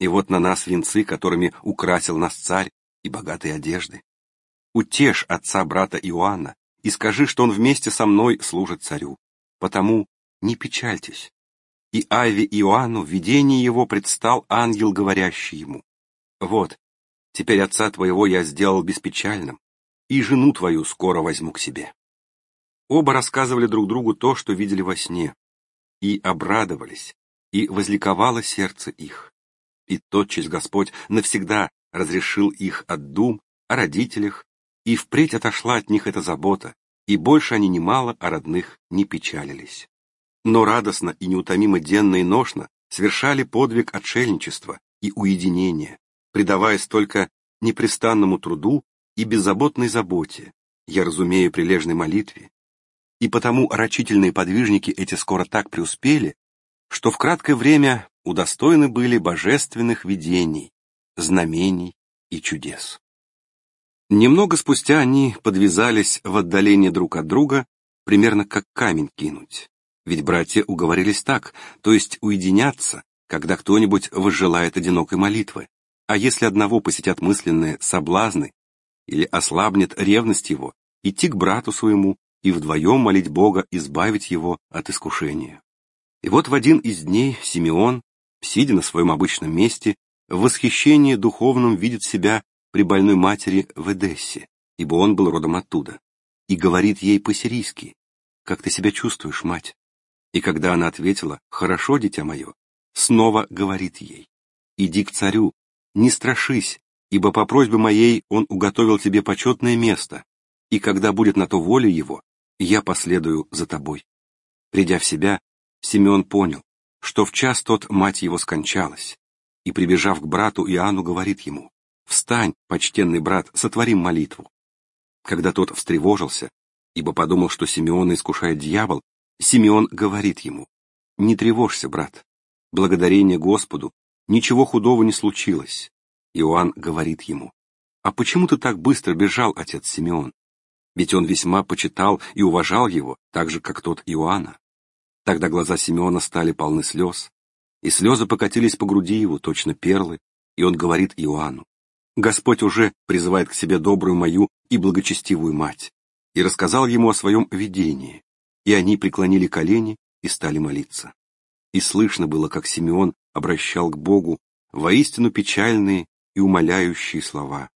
и вот на нас венцы, которыми украсил нас царь, и богатые одежды утешь отца брата Иоанна и скажи, что он вместе со мной служит царю. Потому не печальтесь. И Айве Иоанну в видении его предстал ангел, говорящий ему, «Вот, теперь отца твоего я сделал беспечальным, и жену твою скоро возьму к себе». Оба рассказывали друг другу то, что видели во сне, и обрадовались, и возликовало сердце их. И тотчас Господь навсегда разрешил их от дум о родителях и впредь отошла от них эта забота, и больше они немало о родных не печалились. Но радостно и неутомимо денно и ношно совершали подвиг отшельничества и уединения, предаваясь только непрестанному труду и беззаботной заботе, я разумею, прилежной молитве. И потому рачительные подвижники эти скоро так преуспели, что в краткое время удостоены были божественных видений, знамений и чудес. Немного спустя они подвязались в отдалении друг от друга, примерно как камень кинуть. Ведь братья уговорились так, то есть уединяться, когда кто-нибудь возжелает одинокой молитвы. А если одного посетят мысленные соблазны или ослабнет ревность его, идти к брату своему и вдвоем молить Бога избавить его от искушения. И вот в один из дней Симеон, сидя на своем обычном месте, в восхищении духовном видит себя при больной матери в Эдессе, ибо он был родом оттуда, и говорит ей по-сирийски, «Как ты себя чувствуешь, мать?» И когда она ответила, «Хорошо, дитя мое», снова говорит ей, «Иди к царю, не страшись, ибо по просьбе моей он уготовил тебе почетное место, и когда будет на то воля его, я последую за тобой». Придя в себя, Симеон понял, что в час тот мать его скончалась, и, прибежав к брату Иоанну, говорит ему, Встань, почтенный брат, сотворим молитву. Когда тот встревожился, ибо подумал, что Симеона искушает дьявол, Симеон говорит ему, «Не тревожься, брат. Благодарение Господу, ничего худого не случилось». Иоанн говорит ему, «А почему ты так быстро бежал, отец Симеон? Ведь он весьма почитал и уважал его, так же, как тот Иоанна». Тогда глаза Симеона стали полны слез, и слезы покатились по груди его, точно перлы, и он говорит Иоанну, Господь уже призывает к себе добрую мою и благочестивую мать, и рассказал ему о своем видении, и они преклонили колени и стали молиться. И слышно было, как Симеон обращал к Богу воистину печальные и умоляющие слова.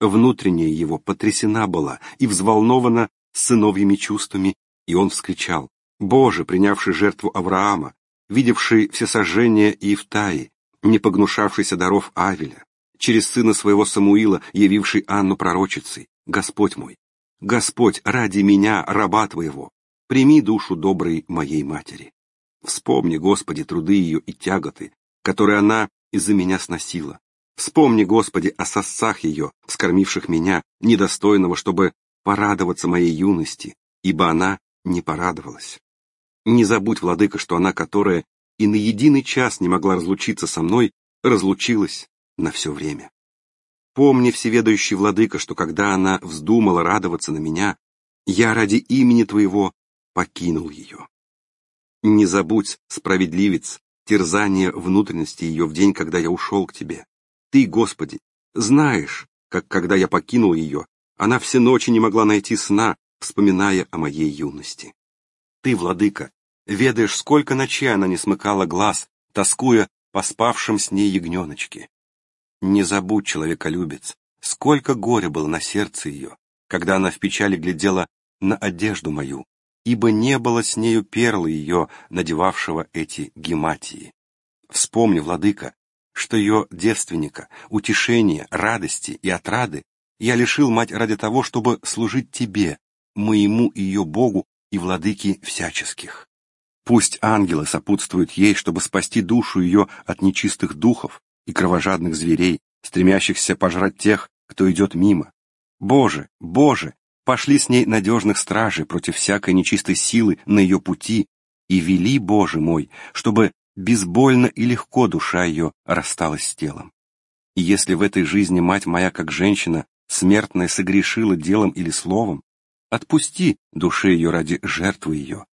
Внутренняя его потрясена была и взволнована сыновьими чувствами, и он вскричал, «Боже, принявший жертву Авраама, видевший все всесожжение Иевтаи, не погнушавшийся даров Авеля, через сына своего Самуила, явивший Анну пророчицей, Господь мой, Господь, ради меня, раба Твоего, прими душу доброй моей матери. Вспомни, Господи, труды ее и тяготы, которые она из-за меня сносила. Вспомни, Господи, о сосцах ее, вскормивших меня, недостойного, чтобы порадоваться моей юности, ибо она не порадовалась. Не забудь, Владыка, что она, которая и на единый час не могла разлучиться со мной, разлучилась на все время. Помни, всеведущий владыка, что когда она вздумала радоваться на меня, я ради имени твоего покинул ее. Не забудь, справедливец, терзание внутренности ее в день, когда я ушел к тебе. Ты, Господи, знаешь, как когда я покинул ее, она все ночи не могла найти сна, вспоминая о моей юности. Ты, владыка, ведаешь, сколько ночей она не смыкала глаз, тоскуя по спавшим с ней ягненочке. Не забудь, человеколюбец, сколько горя было на сердце ее, когда она в печали глядела на одежду мою, ибо не было с нею перла ее, надевавшего эти гематии. Вспомни, владыка, что ее девственника, утешения, радости и отрады я лишил мать ради того, чтобы служить тебе, моему и ее Богу и владыке всяческих. Пусть ангелы сопутствуют ей, чтобы спасти душу ее от нечистых духов, и кровожадных зверей, стремящихся пожрать тех, кто идет мимо. Боже, Боже, пошли с ней надежных стражей против всякой нечистой силы на ее пути, и вели, Боже мой, чтобы безбольно и легко душа ее рассталась с телом. И если в этой жизни мать моя, как женщина, смертная согрешила делом или словом, отпусти душе ее ради жертвы ее,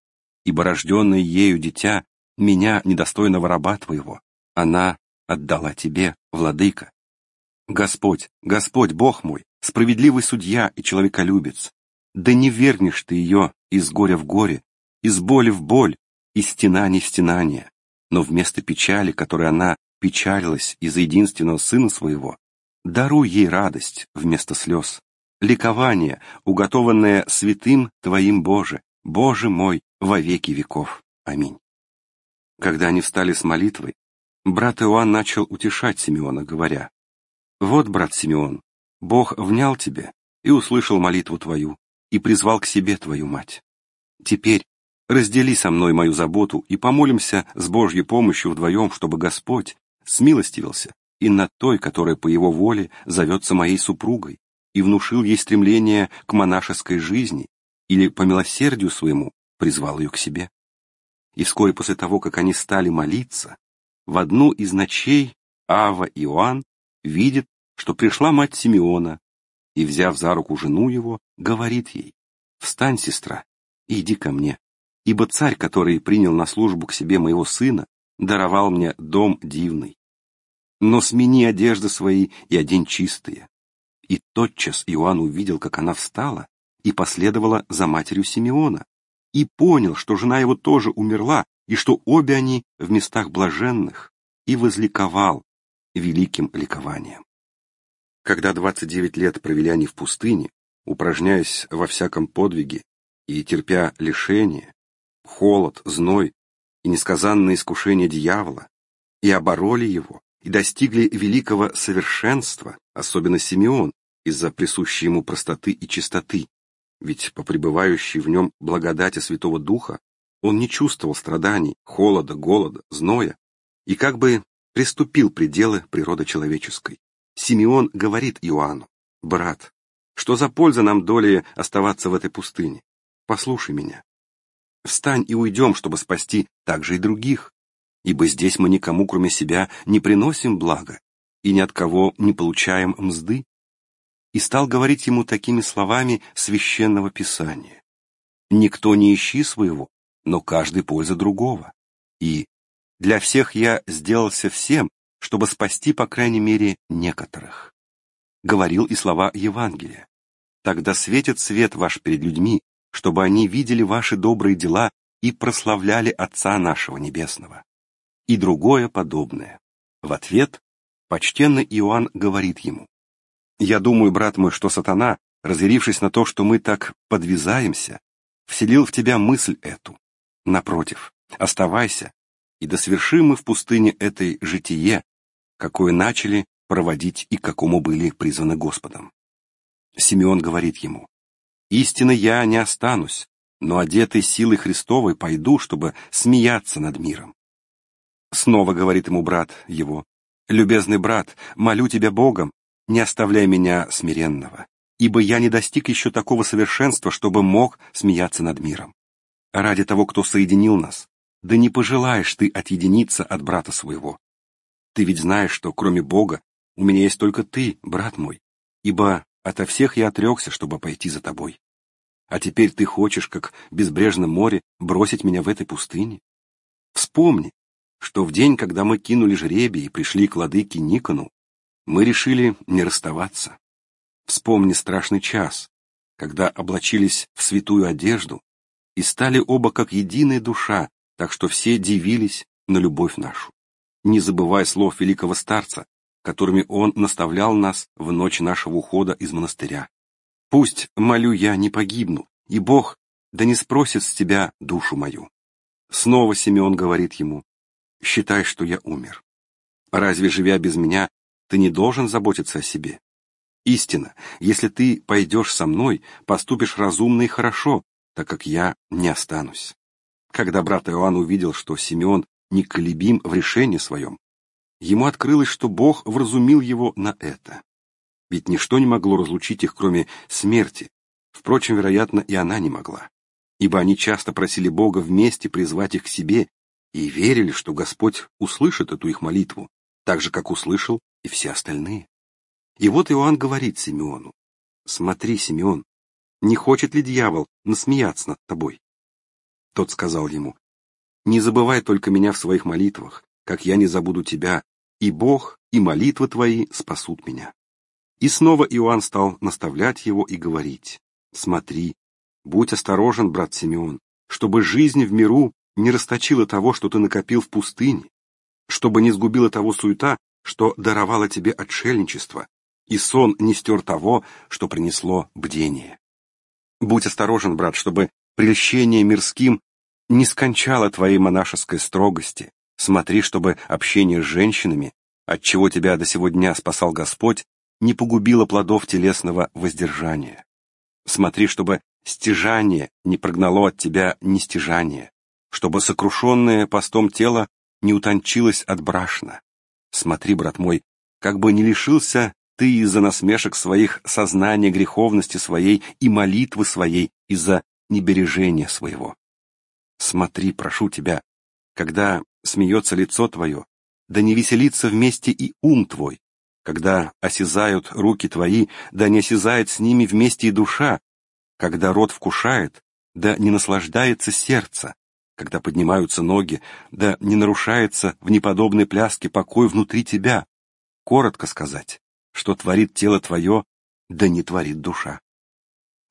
ибо рожденное ею дитя меня, недостойного раба твоего, она отдала тебе, владыка. Господь, Господь, Бог мой, справедливый судья и человеколюбец, да не вернешь ты ее из горя в горе, из боли в боль, из стенания в стенание, но вместо печали, которой она печалилась из-за единственного сына своего, даруй ей радость вместо слез, ликование, уготованное святым Твоим Боже, Боже мой, во веки веков. Аминь. Когда они встали с молитвой, Брат Иоанн начал утешать Симеона, говоря, «Вот, брат Симеон, Бог внял тебе и услышал молитву твою, и призвал к себе твою мать. Теперь раздели со мной мою заботу и помолимся с Божьей помощью вдвоем, чтобы Господь смилостивился и над той, которая по его воле зовется моей супругой, и внушил ей стремление к монашеской жизни, или по милосердию своему призвал ее к себе. И вскоре после того, как они стали молиться, в одну из ночей Ава и Иоанн видит, что пришла мать Симеона, и, взяв за руку жену его, говорит ей, «Встань, сестра, иди ко мне, ибо царь, который принял на службу к себе моего сына, даровал мне дом дивный. Но смени одежды свои и одень чистые». И тотчас Иоанн увидел, как она встала и последовала за матерью Симеона, и понял, что жена его тоже умерла, и что обе они в местах блаженных, и возликовал великим ликованием. Когда двадцать девять лет провели они в пустыне, упражняясь во всяком подвиге и терпя лишения, холод, зной и несказанное искушение дьявола, и обороли его, и достигли великого совершенства, особенно Симеон, из-за присущей ему простоты и чистоты, ведь по пребывающей в нем благодати Святого Духа он не чувствовал страданий, холода, голода, зноя, и как бы приступил пределы природы человеческой. Симеон говорит Иоанну, «Брат, что за польза нам доли оставаться в этой пустыне? Послушай меня. Встань и уйдем, чтобы спасти также и других, ибо здесь мы никому, кроме себя, не приносим блага и ни от кого не получаем мзды и стал говорить ему такими словами священного писания. «Никто не ищи своего, но каждый польза другого». И «Для всех я сделался всем, чтобы спасти, по крайней мере, некоторых». Говорил и слова Евангелия. «Тогда светит свет ваш перед людьми, чтобы они видели ваши добрые дела и прославляли Отца нашего Небесного». И другое подобное. В ответ почтенный Иоанн говорит ему, я думаю, брат мой, что сатана, разъярившись на то, что мы так подвязаемся, вселил в тебя мысль эту. Напротив, оставайся, и да свершим мы в пустыне этой житие, какое начали проводить и к какому были призваны Господом. Симеон говорит ему, «Истинно я не останусь, но одетый силой Христовой пойду, чтобы смеяться над миром». Снова говорит ему брат его, «Любезный брат, молю тебя Богом, не оставляй меня смиренного, ибо я не достиг еще такого совершенства, чтобы мог смеяться над миром. Ради того, кто соединил нас, да не пожелаешь ты отъединиться от брата своего. Ты ведь знаешь, что кроме Бога у меня есть только ты, брат мой, ибо ото всех я отрекся, чтобы пойти за тобой. А теперь ты хочешь, как безбрежном море, бросить меня в этой пустыне? Вспомни, что в день, когда мы кинули жребий и пришли к ладыке Никону, мы решили не расставаться. Вспомни страшный час, когда облачились в святую одежду и стали оба как единая душа, так что все дивились на любовь нашу. Не забывай слов великого старца, которыми он наставлял нас в ночь нашего ухода из монастыря. Пусть, молю я, не погибну, и Бог да не спросит с тебя душу мою. Снова Симеон говорит ему, считай, что я умер. Разве, живя без меня, ты не должен заботиться о себе. Истина, если ты пойдешь со мной, поступишь разумно и хорошо, так как я не останусь. Когда брат Иоанн увидел, что Симеон неколебим в решении своем, ему открылось, что Бог вразумил его на это. Ведь ничто не могло разлучить их, кроме смерти. Впрочем, вероятно, и она не могла. Ибо они часто просили Бога вместе призвать их к себе и верили, что Господь услышит эту их молитву, так же, как услышал и все остальные. И вот Иоанн говорит Симеону, «Смотри, Симеон, не хочет ли дьявол насмеяться над тобой?» Тот сказал ему, «Не забывай только меня в своих молитвах, как я не забуду тебя, и Бог, и молитвы твои спасут меня». И снова Иоанн стал наставлять его и говорить, «Смотри, будь осторожен, брат Симеон, чтобы жизнь в миру не расточила того, что ты накопил в пустыне, чтобы не сгубила того суета, что даровало тебе отшельничество, и сон не стер того, что принесло бдение. Будь осторожен, брат, чтобы прельщение мирским не скончало твоей монашеской строгости. Смотри, чтобы общение с женщинами, от чего тебя до сего дня спасал Господь, не погубило плодов телесного воздержания. Смотри, чтобы стяжание не прогнало от тебя нестяжание, чтобы сокрушенное постом тело не утончилась от брашна. Смотри, брат мой, как бы не лишился ты из-за насмешек своих сознания греховности своей и молитвы своей из-за небережения своего. Смотри, прошу тебя, когда смеется лицо твое, да не веселится вместе и ум твой, когда осязают руки твои, да не осязает с ними вместе и душа, когда рот вкушает, да не наслаждается сердце, когда поднимаются ноги, да не нарушается в неподобной пляске покой внутри тебя. Коротко сказать, что творит тело твое, да не творит душа.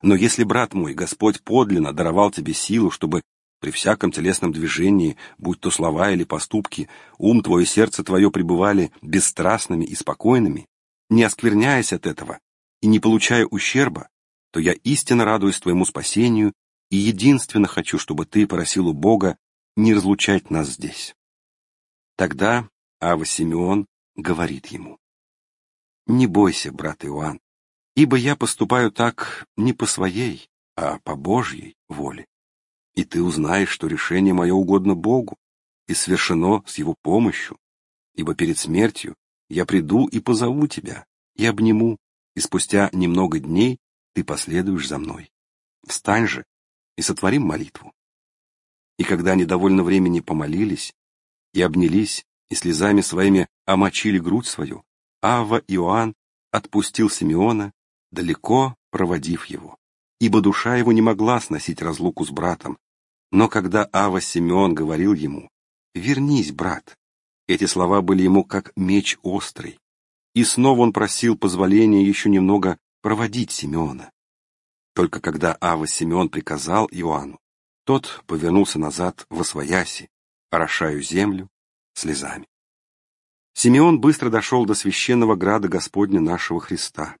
Но если, брат мой, Господь подлинно даровал тебе силу, чтобы при всяком телесном движении, будь то слова или поступки, ум твой и сердце твое пребывали бесстрастными и спокойными, не оскверняясь от этого и не получая ущерба, то я истинно радуюсь твоему спасению и единственно хочу, чтобы ты просил у Бога не разлучать нас здесь. Тогда Ава Симеон говорит ему, «Не бойся, брат Иоанн, ибо я поступаю так не по своей, а по Божьей воле. И ты узнаешь, что решение мое угодно Богу и совершено с Его помощью, ибо перед смертью я приду и позову тебя, и обниму, и спустя немного дней ты последуешь за мной. Встань же и сотворим молитву. И когда они довольно времени помолились, и обнялись, и слезами своими омочили грудь свою, Ава Иоанн отпустил Симеона, далеко проводив его, ибо душа его не могла сносить разлуку с братом. Но когда Ава Симеон говорил ему «Вернись, брат», эти слова были ему как меч острый, и снова он просил позволения еще немного проводить Симеона. Только когда Ава Симеон приказал Иоанну, тот повернулся назад во свояси, орошая землю слезами. Симеон быстро дошел до священного града Господня нашего Христа.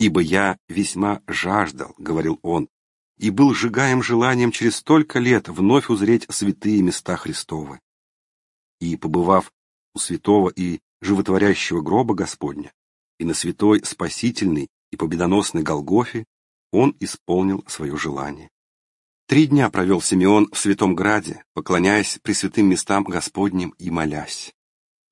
«Ибо я весьма жаждал», — говорил он, — «и был сжигаем желанием через столько лет вновь узреть святые места Христовы». И, побывав у святого и животворящего гроба Господня, и на святой спасительной и победоносной Голгофе, он исполнил свое желание. Три дня провел Симеон в Святом Граде, поклоняясь пресвятым местам Господним и молясь.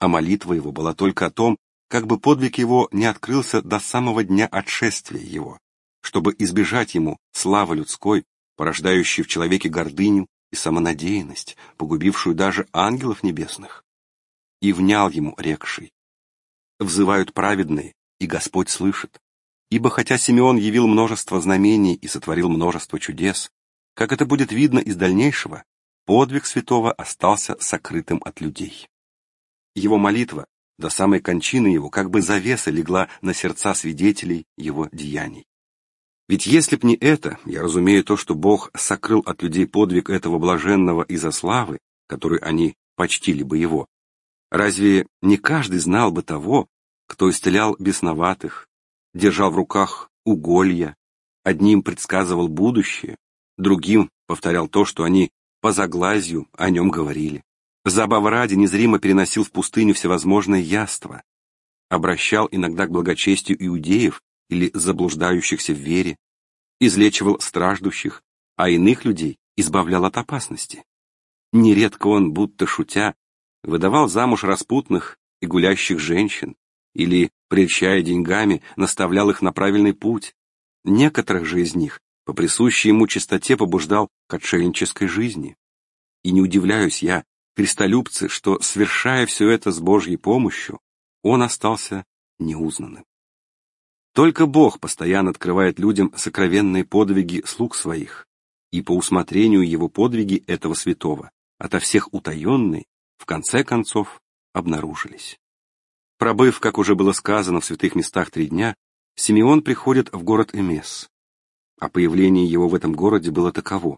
А молитва его была только о том, как бы подвиг его не открылся до самого дня отшествия его, чтобы избежать ему славы людской, порождающей в человеке гордыню и самонадеянность, погубившую даже ангелов небесных. И внял ему рекший. Взывают праведные, и Господь слышит. Ибо хотя Симеон явил множество знамений и сотворил множество чудес, как это будет видно из дальнейшего, подвиг святого остался сокрытым от людей. Его молитва до самой кончины его как бы завеса легла на сердца свидетелей его деяний. Ведь если б не это, я разумею то, что Бог сокрыл от людей подвиг этого блаженного из-за славы, который они почтили бы его, разве не каждый знал бы того, кто исцелял бесноватых, держа в руках уголья, одним предсказывал будущее, другим повторял то, что они по заглазью о нем говорили. Забав ради незримо переносил в пустыню всевозможные яства, обращал иногда к благочестию иудеев или заблуждающихся в вере, излечивал страждущих, а иных людей избавлял от опасности. Нередко он, будто шутя, выдавал замуж распутных и гулящих женщин, или, прельщая деньгами, наставлял их на правильный путь. Некоторых же из них по присущей ему чистоте побуждал к отшельнической жизни. И не удивляюсь я, крестолюбцы, что, совершая все это с Божьей помощью, он остался неузнанным. Только Бог постоянно открывает людям сокровенные подвиги слуг своих, и по усмотрению его подвиги этого святого, ото всех утаенные, в конце концов, обнаружились. Пробыв, как уже было сказано, в святых местах три дня, Симеон приходит в город Эмес. А появление его в этом городе было таково.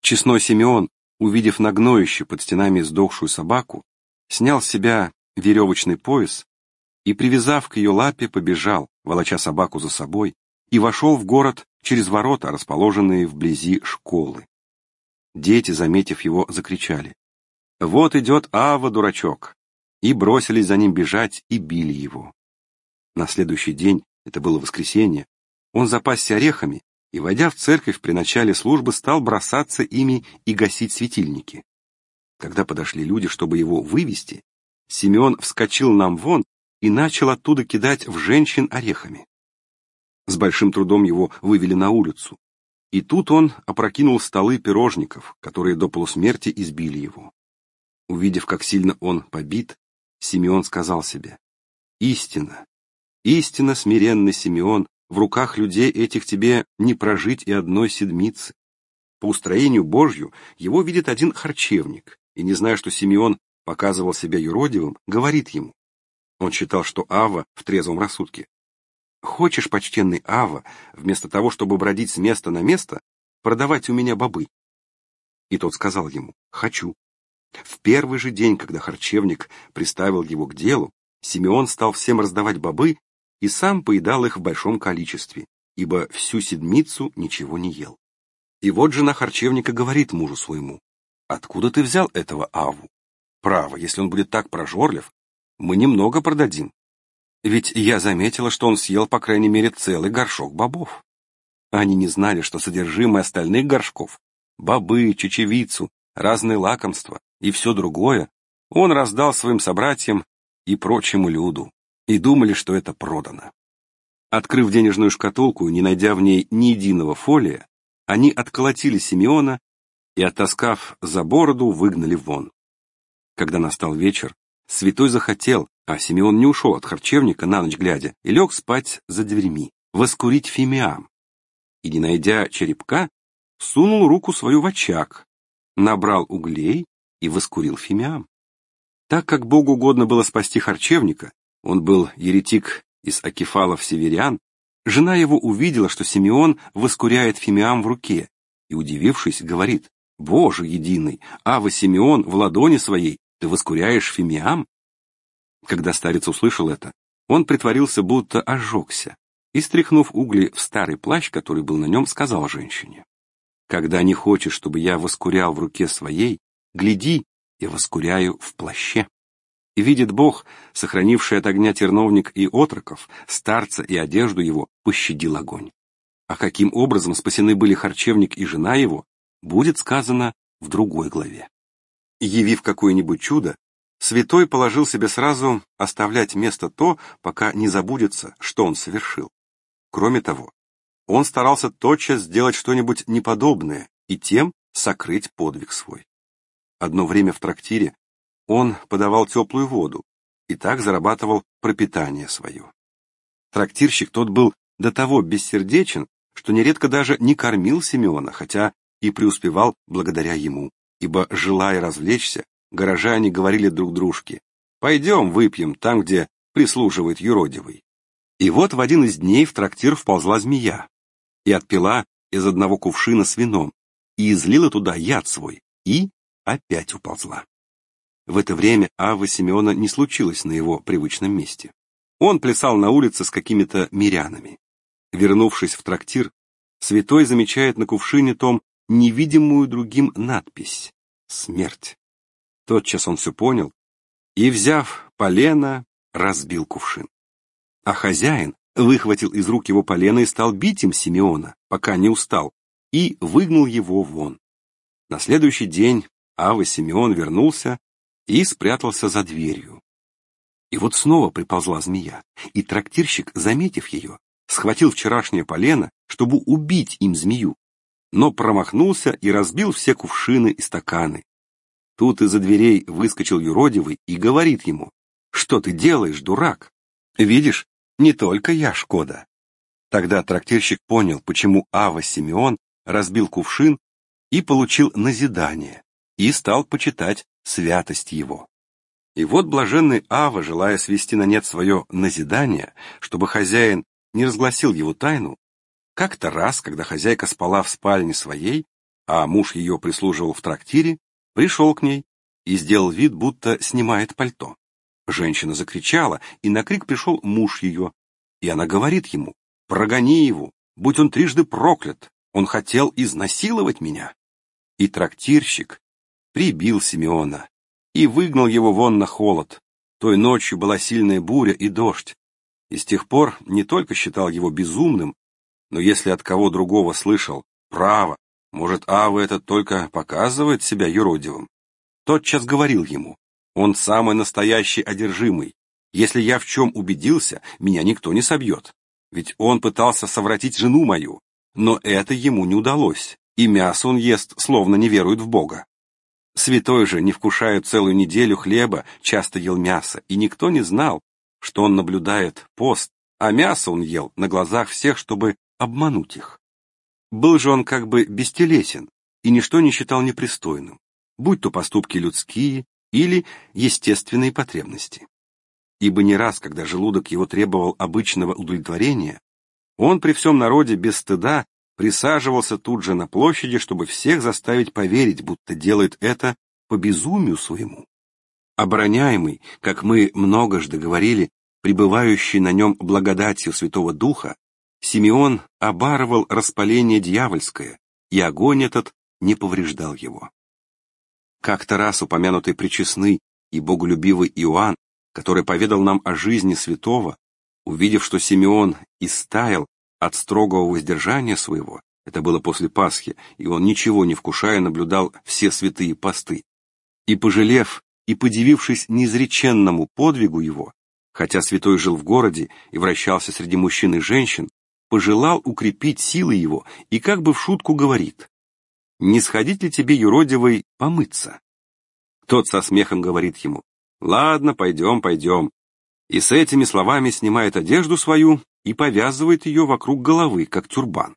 Честной Симеон, увидев нагноющую под стенами сдохшую собаку, снял с себя веревочный пояс и, привязав к ее лапе, побежал, волоча собаку за собой, и вошел в город через ворота, расположенные вблизи школы. Дети, заметив его, закричали. «Вот идет Ава, дурачок!» и бросились за ним бежать и били его. На следующий день, это было воскресенье, он запасся орехами и, войдя в церковь при начале службы, стал бросаться ими и гасить светильники. Когда подошли люди, чтобы его вывести, Симеон вскочил нам вон и начал оттуда кидать в женщин орехами. С большим трудом его вывели на улицу. И тут он опрокинул столы пирожников, которые до полусмерти избили его. Увидев, как сильно он побит, Симеон сказал себе, «Истина, истина, смиренный Симеон, в руках людей этих тебе не прожить и одной седмицы. По устроению Божью его видит один харчевник, и, не зная, что Симеон показывал себя юродивым, говорит ему. Он считал, что Ава в трезвом рассудке. «Хочешь, почтенный Ава, вместо того, чтобы бродить с места на место, продавать у меня бобы?» И тот сказал ему, «Хочу». В первый же день, когда харчевник приставил его к делу, Симеон стал всем раздавать бобы и сам поедал их в большом количестве, ибо всю седмицу ничего не ел. И вот жена харчевника говорит мужу своему, «Откуда ты взял этого аву? Право, если он будет так прожорлив, мы немного продадим. Ведь я заметила, что он съел, по крайней мере, целый горшок бобов». Они не знали, что содержимое остальных горшков — бобы, чечевицу, разные лакомства и все другое, он раздал своим собратьям и прочему люду, и думали, что это продано. Открыв денежную шкатулку, не найдя в ней ни единого фолия, они отколотили Симеона и, оттаскав за бороду, выгнали вон. Когда настал вечер, святой захотел, а Симеон не ушел от харчевника на ночь глядя и лег спать за дверьми, воскурить фимиам. И, не найдя черепка, сунул руку свою в очаг, набрал углей и воскурил фимиам. Так как Богу угодно было спасти харчевника, он был еретик из акефалов-северян, жена его увидела, что Симеон воскуряет фимиам в руке, и, удивившись, говорит, «Боже единый, а вы Симеон в ладони своей ты воскуряешь фимиам?» Когда старец услышал это, он притворился, будто ожегся, и, стряхнув угли в старый плащ, который был на нем, сказал женщине, когда не хочешь, чтобы я воскурял в руке своей, гляди, я воскуряю в плаще. И видит Бог, сохранивший от огня терновник и отроков, старца и одежду его, пощадил огонь. А каким образом спасены были харчевник и жена его, будет сказано в другой главе. Явив какое-нибудь чудо, святой положил себе сразу оставлять место то, пока не забудется, что он совершил. Кроме того, он старался тотчас сделать что-нибудь неподобное и тем сокрыть подвиг свой. Одно время в трактире он подавал теплую воду и так зарабатывал пропитание свое. Трактирщик тот был до того бессердечен, что нередко даже не кормил Симеона, хотя и преуспевал благодаря ему, ибо, желая развлечься, горожане говорили друг дружке «Пойдем выпьем там, где прислуживает юродивый». И вот в один из дней в трактир вползла змея, и отпила из одного кувшина с вином, и излила туда яд свой, и опять уползла. В это время Авва Симеона не случилось на его привычном месте. Он плясал на улице с какими-то мирянами. Вернувшись в трактир, святой замечает на кувшине том невидимую другим надпись «Смерть». Тотчас он все понял и, взяв полено, разбил кувшин. А хозяин, выхватил из рук его полено и стал бить им Симеона, пока не устал, и выгнал его вон. На следующий день Ава Симеон вернулся и спрятался за дверью. И вот снова приползла змея, и трактирщик, заметив ее, схватил вчерашнее полено, чтобы убить им змею, но промахнулся и разбил все кувшины и стаканы. Тут из-за дверей выскочил юродивый и говорит ему, «Что ты делаешь, дурак? Видишь, не только я Шкода. Тогда трактирщик понял, почему Ава Симеон разбил кувшин и получил назидание, и стал почитать святость его. И вот блаженный Ава, желая свести на нет свое назидание, чтобы хозяин не разгласил его тайну, как-то раз, когда хозяйка спала в спальне своей, а муж ее прислуживал в трактире, пришел к ней и сделал вид, будто снимает пальто. Женщина закричала, и на крик пришел муж ее. И она говорит ему, «Прогони его, будь он трижды проклят, он хотел изнасиловать меня». И трактирщик прибил Симеона и выгнал его вон на холод. Той ночью была сильная буря и дождь, и с тех пор не только считал его безумным, но если от кого другого слышал «право, может, Ава этот только показывает себя юродивым», тотчас говорил ему он самый настоящий одержимый. Если я в чем убедился, меня никто не собьет. Ведь он пытался совратить жену мою, но это ему не удалось, и мясо он ест, словно не верует в Бога. Святой же, не вкушает целую неделю хлеба, часто ел мясо, и никто не знал, что он наблюдает пост, а мясо он ел на глазах всех, чтобы обмануть их. Был же он как бы бестелесен, и ничто не считал непристойным, будь то поступки людские или естественные потребности. Ибо не раз, когда желудок его требовал обычного удовлетворения, он при всем народе без стыда присаживался тут же на площади, чтобы всех заставить поверить, будто делает это по безумию своему. Обороняемый, как мы многожды говорили, пребывающий на нем благодатью Святого Духа, Симеон обарывал распаление дьявольское, и огонь этот не повреждал его. Как-то раз упомянутый причесный и боголюбивый Иоанн, который поведал нам о жизни святого, увидев, что Симеон истаял от строгого воздержания своего, это было после Пасхи, и он, ничего не вкушая, наблюдал все святые посты, и, пожалев и подивившись неизреченному подвигу его, хотя святой жил в городе и вращался среди мужчин и женщин, пожелал укрепить силы его и как бы в шутку говорит не сходить ли тебе, юродивый, помыться? Тот со смехом говорит ему, ладно, пойдем, пойдем. И с этими словами снимает одежду свою и повязывает ее вокруг головы, как тюрбан.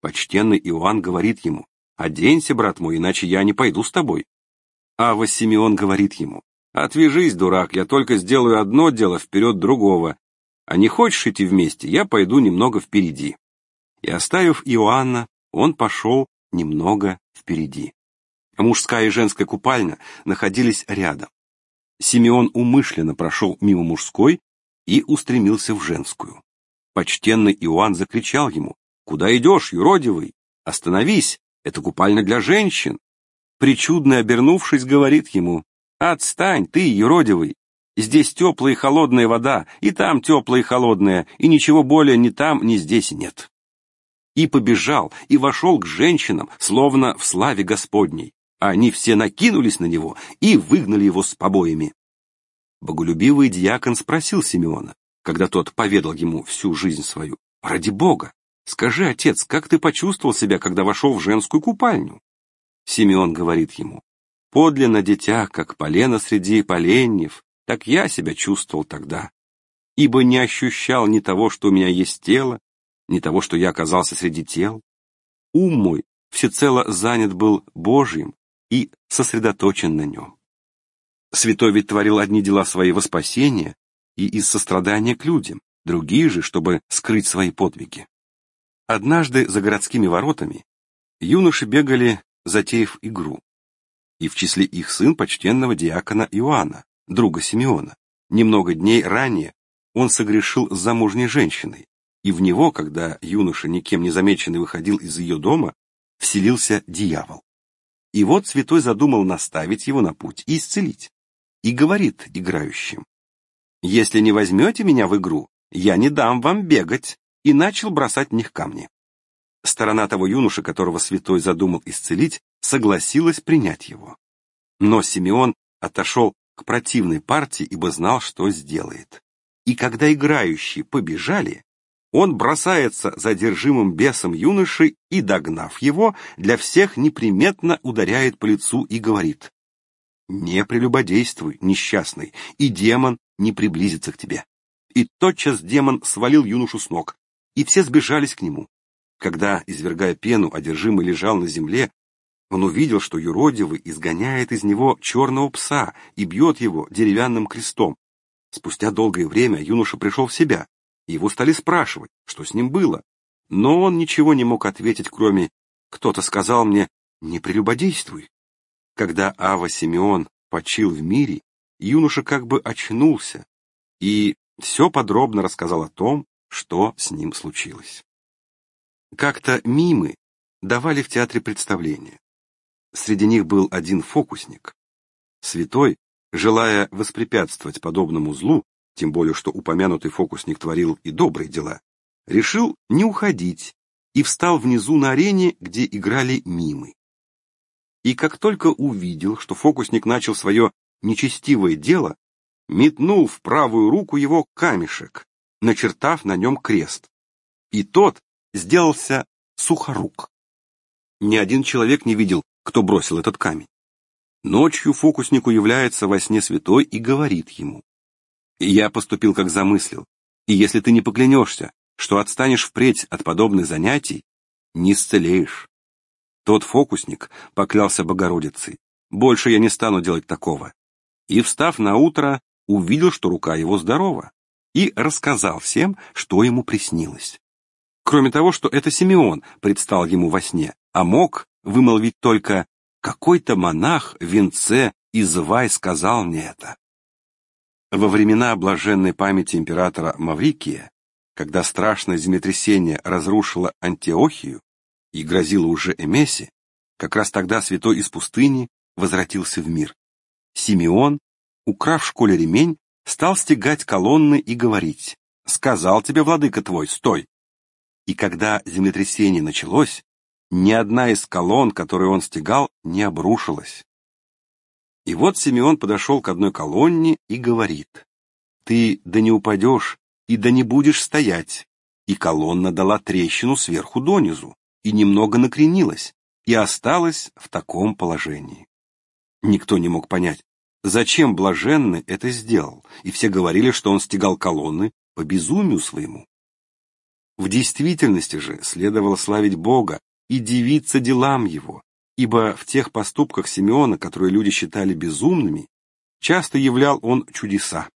Почтенный Иоанн говорит ему, оденься, брат мой, иначе я не пойду с тобой. Ава Симеон говорит ему, отвяжись, дурак, я только сделаю одно дело вперед другого, а не хочешь идти вместе, я пойду немного впереди. И оставив Иоанна, он пошел, немного впереди. Мужская и женская купальня находились рядом. Симеон умышленно прошел мимо мужской и устремился в женскую. Почтенный Иоанн закричал ему, «Куда идешь, юродивый? Остановись, это купальня для женщин!» Причудный обернувшись, говорит ему, «Отстань, ты, юродивый! Здесь теплая и холодная вода, и там теплая и холодная, и ничего более ни там, ни здесь нет» и побежал, и вошел к женщинам, словно в славе Господней. они все накинулись на него и выгнали его с побоями. Боголюбивый диакон спросил Симеона, когда тот поведал ему всю жизнь свою, «Ради Бога, скажи, отец, как ты почувствовал себя, когда вошел в женскую купальню?» Симеон говорит ему, «Подлинно дитя, как полено среди поленьев, так я себя чувствовал тогда, ибо не ощущал ни того, что у меня есть тело, ни того, что я оказался среди тел. Ум мой всецело занят был Божьим и сосредоточен на нем. Святой ведь творил одни дела своего спасения и из сострадания к людям, другие же, чтобы скрыть свои подвиги. Однажды за городскими воротами юноши бегали, затеяв игру. И в числе их сын почтенного диакона Иоанна, друга Симеона. Немного дней ранее он согрешил с замужней женщиной, и в него, когда юноша никем не замеченный выходил из ее дома, вселился дьявол. И вот святой задумал наставить его на путь и исцелить. И говорит играющим, «Если не возьмете меня в игру, я не дам вам бегать», и начал бросать в них камни. Сторона того юноши, которого святой задумал исцелить, согласилась принять его. Но Симеон отошел к противной партии, ибо знал, что сделает. И когда играющие побежали, он бросается за одержимым бесом юноши и, догнав его, для всех неприметно ударяет по лицу и говорит «Не прелюбодействуй, несчастный, и демон не приблизится к тебе». И тотчас демон свалил юношу с ног, и все сбежались к нему. Когда, извергая пену, одержимый лежал на земле, он увидел, что юродивый изгоняет из него черного пса и бьет его деревянным крестом. Спустя долгое время юноша пришел в себя его стали спрашивать, что с ним было, но он ничего не мог ответить, кроме «кто-то сказал мне, не прелюбодействуй». Когда Ава Симеон почил в мире, юноша как бы очнулся и все подробно рассказал о том, что с ним случилось. Как-то мимы давали в театре представление. Среди них был один фокусник. Святой, желая воспрепятствовать подобному злу, тем более что упомянутый фокусник творил и добрые дела, решил не уходить и встал внизу на арене, где играли мимы. И как только увидел, что фокусник начал свое нечестивое дело, метнул в правую руку его камешек, начертав на нем крест. И тот сделался сухорук. Ни один человек не видел, кто бросил этот камень. Ночью фокуснику является во сне святой и говорит ему, я поступил, как замыслил, и если ты не поклянешься, что отстанешь впредь от подобных занятий, не исцелеешь. Тот фокусник поклялся Богородицей. Больше я не стану делать такого. И, встав на утро, увидел, что рука его здорова, и рассказал всем, что ему приснилось. Кроме того, что это Симеон предстал ему во сне, а мог вымолвить только «какой-то монах в венце из Вай сказал мне это». Во времена блаженной памяти императора Маврикия, когда страшное землетрясение разрушило Антиохию и грозило уже Эмесе, как раз тогда святой из пустыни возвратился в мир. Симеон, украв в школе ремень, стал стегать колонны и говорить «Сказал тебе, владыка твой, стой!» И когда землетрясение началось, ни одна из колонн, которые он стегал, не обрушилась. И вот Симеон подошел к одной колонне и говорит, «Ты да не упадешь и да не будешь стоять». И колонна дала трещину сверху донизу и немного накренилась, и осталась в таком положении. Никто не мог понять, зачем блаженный это сделал, и все говорили, что он стегал колонны по безумию своему. В действительности же следовало славить Бога и дивиться делам Его, ибо в тех поступках Симеона, которые люди считали безумными, часто являл он чудеса.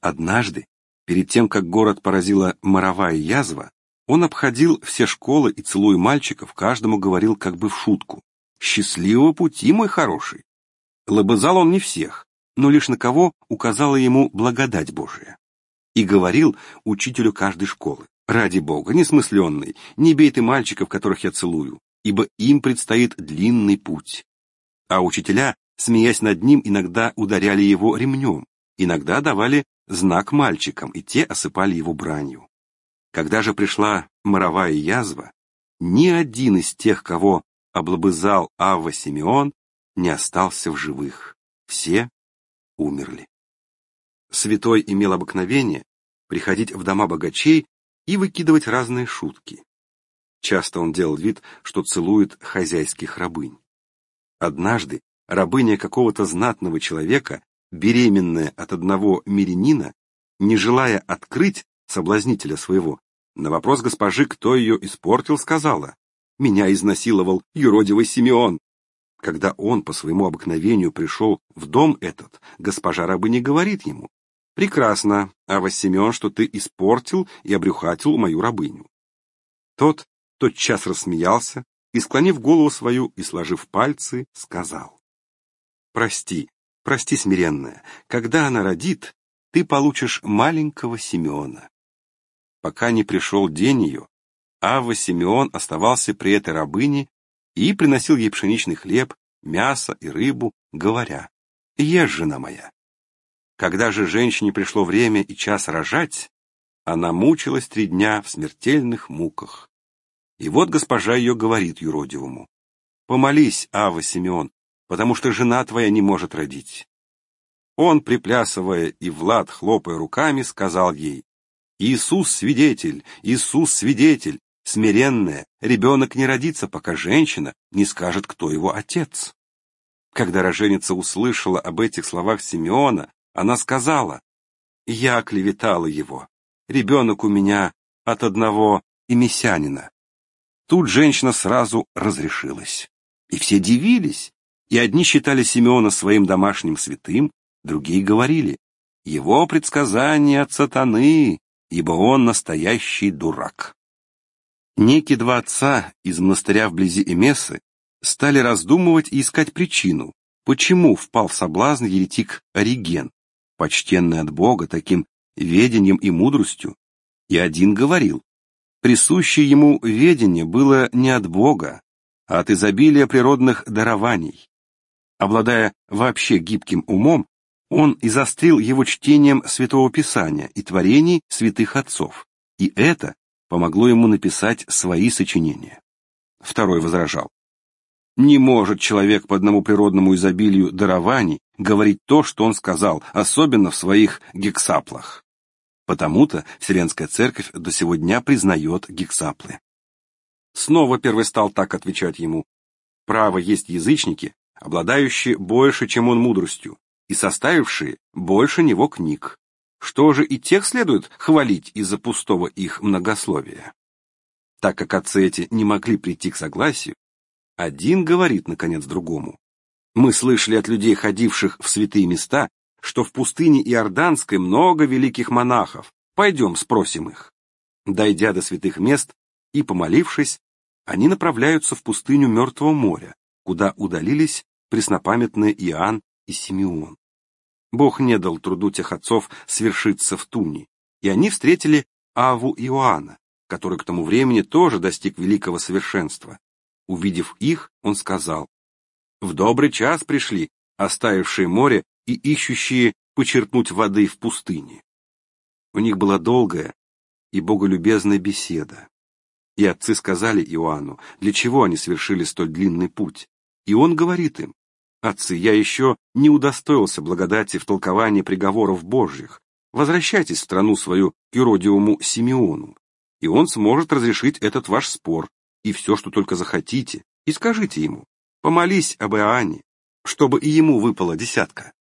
Однажды, перед тем, как город поразила моровая язва, он обходил все школы и, целуя мальчиков, каждому говорил как бы в шутку «Счастливого пути, мой хороший!» Лобызал он не всех, но лишь на кого указала ему благодать Божия. И говорил учителю каждой школы «Ради Бога, несмысленный, не бей ты мальчиков, которых я целую, ибо им предстоит длинный путь. А учителя, смеясь над ним, иногда ударяли его ремнем, иногда давали знак мальчикам, и те осыпали его бранью. Когда же пришла моровая язва, ни один из тех, кого облобызал Авва Симеон, не остался в живых. Все умерли. Святой имел обыкновение приходить в дома богачей и выкидывать разные шутки. Часто он делал вид, что целует хозяйских рабынь. Однажды рабыня какого-то знатного человека, беременная от одного мирянина, не желая открыть соблазнителя своего, на вопрос госпожи, кто ее испортил, сказала, «Меня изнасиловал юродивый Симеон». Когда он по своему обыкновению пришел в дом этот, госпожа рабыня говорит ему, «Прекрасно, а Симеон, что ты испортил и обрюхатил мою рабыню». Тот, тотчас рассмеялся и, склонив голову свою и сложив пальцы, сказал. «Прости, прости, смиренная, когда она родит, ты получишь маленького Симеона». Пока не пришел день ее, Ава Симеон оставался при этой рабыне и приносил ей пшеничный хлеб, мясо и рыбу, говоря, «Ешь, жена моя». Когда же женщине пришло время и час рожать, она мучилась три дня в смертельных муках. И вот госпожа ее говорит юродивому. «Помолись, Ава Симеон, потому что жена твоя не может родить». Он, приплясывая и Влад, хлопая руками, сказал ей, «Иисус свидетель, Иисус свидетель, смиренная, ребенок не родится, пока женщина не скажет, кто его отец». Когда роженица услышала об этих словах Симеона, она сказала, «Я оклеветала его. Ребенок у меня от одного и месянина. Тут женщина сразу разрешилась. И все дивились, и одни считали Симеона своим домашним святым, другие говорили, его предсказание от сатаны, ибо он настоящий дурак. Некие два отца из монастыря вблизи Эмесы стали раздумывать и искать причину, почему впал в соблазн еретик Ориген, почтенный от Бога таким ведением и мудростью, и один говорил, Присущее ему ведение было не от Бога, а от изобилия природных дарований. Обладая вообще гибким умом, он изострил его чтением Святого Писания и творений святых отцов, и это помогло ему написать свои сочинения. Второй возражал. Не может человек по одному природному изобилию дарований говорить то, что он сказал, особенно в своих гексаплах. Потому-то Вселенская Церковь до сего дня признает гексаплы. Снова первый стал так отвечать ему. Право есть язычники, обладающие больше, чем он мудростью, и составившие больше него книг. Что же и тех следует хвалить из-за пустого их многословия? Так как отцы эти не могли прийти к согласию, один говорит, наконец, другому. Мы слышали от людей, ходивших в святые места, что в пустыне Иорданской много великих монахов. Пойдем спросим их. Дойдя до святых мест и помолившись, они направляются в пустыню Мертвого моря, куда удалились преснопамятные Иоанн и Симеон. Бог не дал труду тех отцов свершиться в Туне, и они встретили Аву Иоанна, который к тому времени тоже достиг великого совершенства. Увидев их, он сказал, «В добрый час пришли, оставившие море и ищущие почерпнуть воды в пустыне. У них была долгая и боголюбезная беседа. И отцы сказали Иоанну, для чего они совершили столь длинный путь. И он говорит им, «Отцы, я еще не удостоился благодати в толковании приговоров Божьих. Возвращайтесь в страну свою к юродиуму Симеону, и он сможет разрешить этот ваш спор и все, что только захотите, и скажите ему, помолись об Иоанне, чтобы и ему выпала десятка».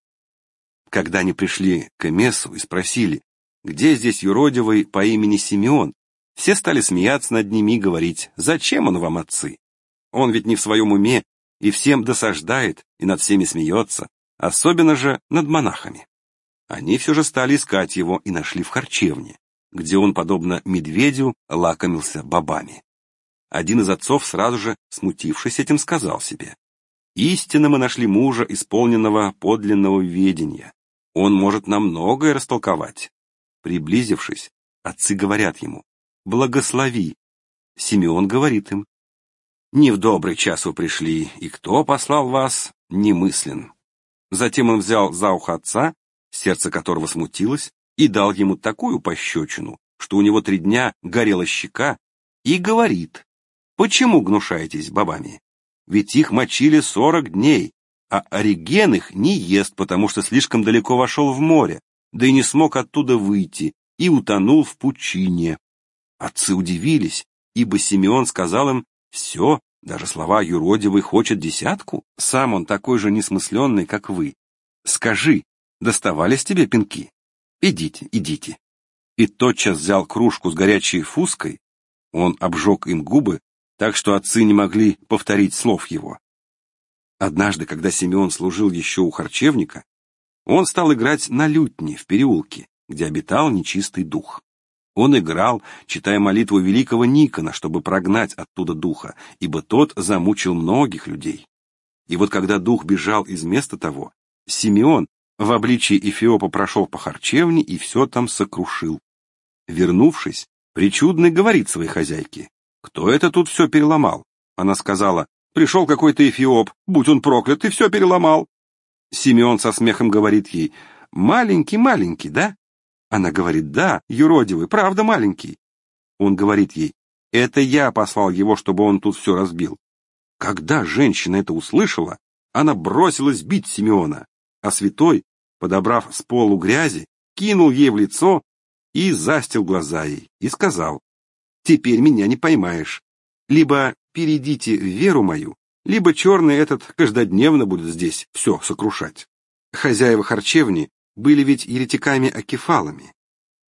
Когда они пришли к Эмесу и спросили, где здесь юродивый по имени Симеон, все стали смеяться над ними и говорить, зачем он вам отцы? Он ведь не в своем уме и всем досаждает, и над всеми смеется, особенно же над монахами. Они все же стали искать его и нашли в харчевне, где он, подобно медведю, лакомился бобами. Один из отцов, сразу же смутившись этим, сказал себе, «Истинно мы нашли мужа, исполненного подлинного ведения. Он может нам многое растолковать. Приблизившись, отцы говорят ему, «Благослови!» Симеон говорит им, «Не в добрый час вы пришли, и кто послал вас, немыслен». Затем он взял за ухо отца, сердце которого смутилось, и дал ему такую пощечину, что у него три дня горела щека, и говорит, «Почему гнушаетесь бабами? Ведь их мочили сорок дней, а Ориген их не ест, потому что слишком далеко вошел в море, да и не смог оттуда выйти, и утонул в пучине. Отцы удивились, ибо Симеон сказал им «Все, даже слова юродивый хочет десятку, сам он такой же несмысленный, как вы. Скажи, доставались тебе пинки? Идите, идите». И тотчас взял кружку с горячей фуской, он обжег им губы, так что отцы не могли повторить слов его Однажды, когда Симеон служил еще у харчевника, он стал играть на лютне в переулке, где обитал нечистый дух. Он играл, читая молитву великого Никона, чтобы прогнать оттуда духа, ибо тот замучил многих людей. И вот когда дух бежал из места того, Симеон в обличии Эфиопа прошел по харчевне и все там сокрушил. Вернувшись, причудный говорит своей хозяйке, «Кто это тут все переломал?» Она сказала, Пришел какой-то эфиоп, будь он проклят, и все переломал. Симеон со смехом говорит ей, «Маленький-маленький, да?» Она говорит, «Да, юродивый, правда маленький». Он говорит ей, «Это я послал его, чтобы он тут все разбил». Когда женщина это услышала, она бросилась бить Симеона, а святой, подобрав с полу грязи, кинул ей в лицо и застил глаза ей и сказал, «Теперь меня не поймаешь. Либо перейдите веру мою, либо черный этот каждодневно будет здесь все сокрушать. Хозяева харчевни были ведь еретиками-акефалами.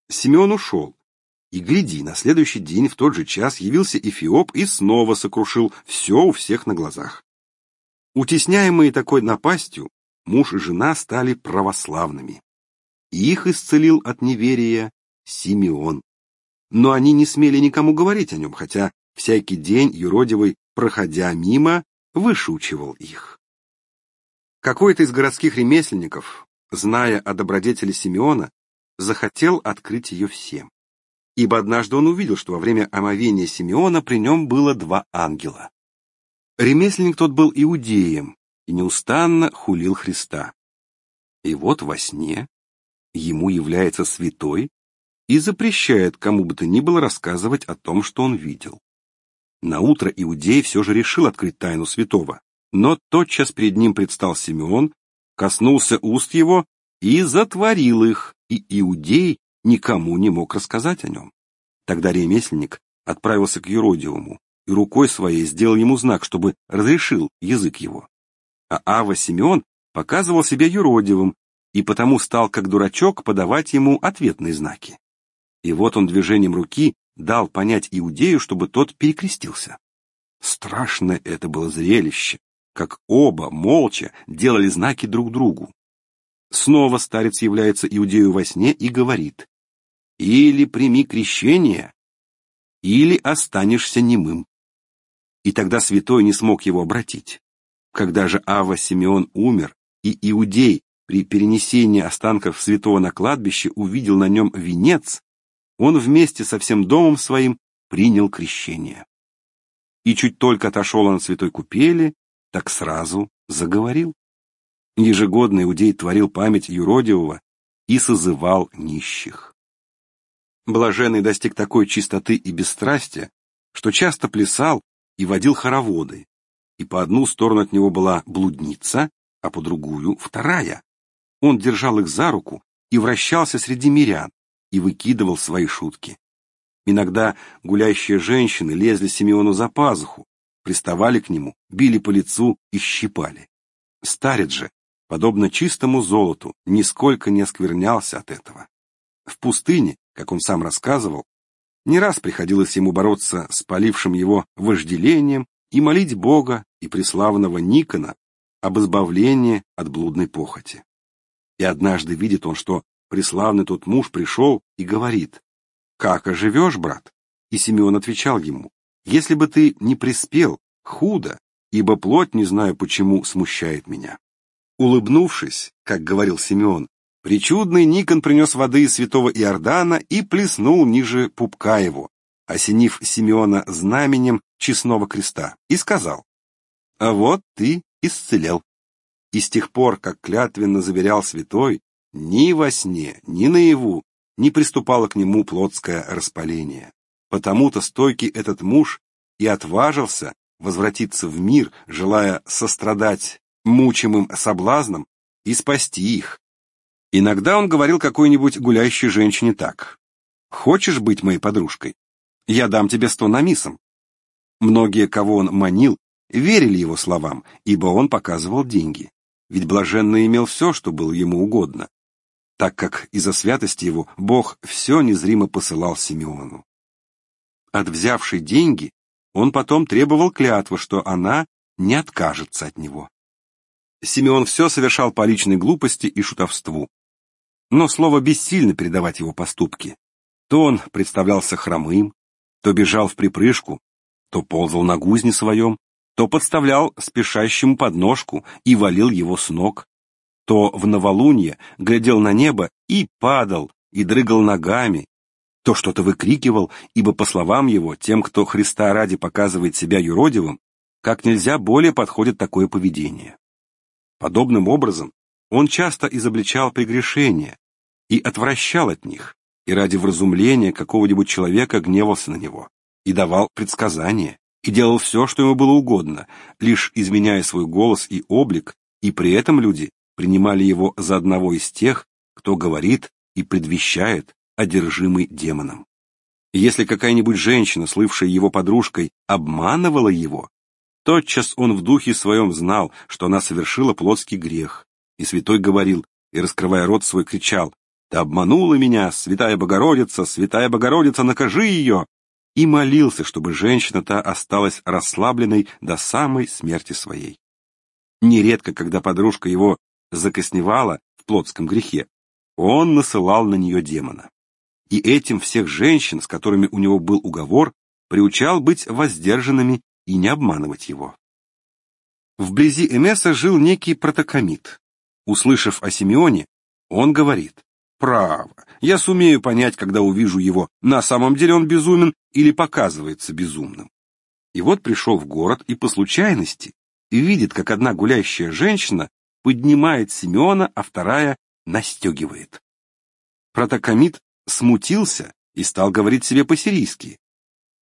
Симеон ушел. И гляди, на следующий день в тот же час явился Эфиоп и снова сокрушил все у всех на глазах. Утесняемые такой напастью, муж и жена стали православными. И их исцелил от неверия Симеон. Но они не смели никому говорить о нем, хотя Всякий день юродивый, проходя мимо, вышучивал их. Какой-то из городских ремесленников, зная о добродетели Симеона, захотел открыть ее всем. Ибо однажды он увидел, что во время омовения Симеона при нем было два ангела. Ремесленник тот был иудеем и неустанно хулил Христа. И вот во сне ему является святой и запрещает кому бы то ни было рассказывать о том, что он видел. На утро Иудей все же решил открыть тайну святого, но тотчас перед ним предстал Симеон, коснулся уст его и затворил их, и Иудей никому не мог рассказать о нем. Тогда ремесленник отправился к Еродиуму и рукой своей сделал ему знак, чтобы разрешил язык его. А Ава Симеон показывал себя юродивым и потому стал, как дурачок, подавать ему ответные знаки. И вот он движением руки дал понять Иудею, чтобы тот перекрестился. Страшное это было зрелище, как оба, молча, делали знаки друг другу. Снова старец является Иудею во сне и говорит, «Или прими крещение, или останешься немым». И тогда святой не смог его обратить. Когда же Ава Симеон умер, и Иудей при перенесении останков святого на кладбище увидел на нем венец, он вместе со всем домом своим принял крещение. И чуть только отошел он от святой купели, так сразу заговорил. Ежегодно Иудей творил память юродивого и созывал нищих. Блаженный достиг такой чистоты и бесстрастия, что часто плясал и водил хороводы, и по одну сторону от него была блудница, а по другую — вторая. Он держал их за руку и вращался среди мирян, и выкидывал свои шутки. Иногда гулящие женщины лезли Симеону за пазуху, приставали к нему, били по лицу и щипали. Старец же, подобно чистому золоту, нисколько не осквернялся от этого. В пустыне, как он сам рассказывал, не раз приходилось ему бороться с полившим его вожделением и молить Бога и преславного Никона об избавлении от блудной похоти. И однажды видит он, что Преславный тот муж пришел и говорит, «Как оживешь, брат?» И Симеон отвечал ему, «Если бы ты не приспел, худо, ибо плоть, не знаю почему, смущает меня». Улыбнувшись, как говорил Симеон, причудный Никон принес воды из святого Иордана и плеснул ниже пупка его, осенив Симеона знаменем честного креста, и сказал, «А вот ты исцелел». И с тех пор, как клятвенно заверял святой, ни во сне, ни наяву не приступало к нему плотское распаление. Потому-то стойкий этот муж и отважился возвратиться в мир, желая сострадать мучимым соблазнам и спасти их. Иногда он говорил какой-нибудь гуляющей женщине так. «Хочешь быть моей подружкой? Я дам тебе сто намисом». Многие, кого он манил, верили его словам, ибо он показывал деньги. Ведь блаженный имел все, что было ему угодно так как из-за святости его Бог все незримо посылал Симеону. От взявшей деньги он потом требовал клятвы, что она не откажется от него. Симеон все совершал по личной глупости и шутовству. Но слово бессильно передавать его поступки. То он представлялся хромым, то бежал в припрыжку, то ползал на гузне своем, то подставлял спешащему подножку и валил его с ног, то в новолунье глядел на небо и падал, и дрыгал ногами, то что-то выкрикивал, ибо, по словам его, тем, кто Христа ради показывает себя юродивым, как нельзя более подходит такое поведение. Подобным образом он часто изобличал прегрешения и отвращал от них, и ради вразумления какого-нибудь человека гневался на него, и давал предсказания, и делал все, что ему было угодно, лишь изменяя свой голос и облик, и при этом люди принимали его за одного из тех, кто говорит и предвещает, одержимый демоном. Если какая-нибудь женщина, слывшая его подружкой, обманывала его, тотчас он в духе своем знал, что она совершила плотский грех. И святой говорил, и, раскрывая рот свой, кричал, «Ты обманула меня, святая Богородица, святая Богородица, накажи ее!» и молился, чтобы женщина та осталась расслабленной до самой смерти своей. Нередко, когда подружка его закосневала в плотском грехе, он насылал на нее демона. И этим всех женщин, с которыми у него был уговор, приучал быть воздержанными и не обманывать его. Вблизи Эмеса жил некий протокомит. Услышав о Симеоне, он говорит, «Право, я сумею понять, когда увижу его, на самом деле он безумен или показывается безумным». И вот пришел в город и по случайности и видит, как одна гуляющая женщина поднимает Симеона, а вторая настегивает. Протокомит смутился и стал говорить себе по-сирийски.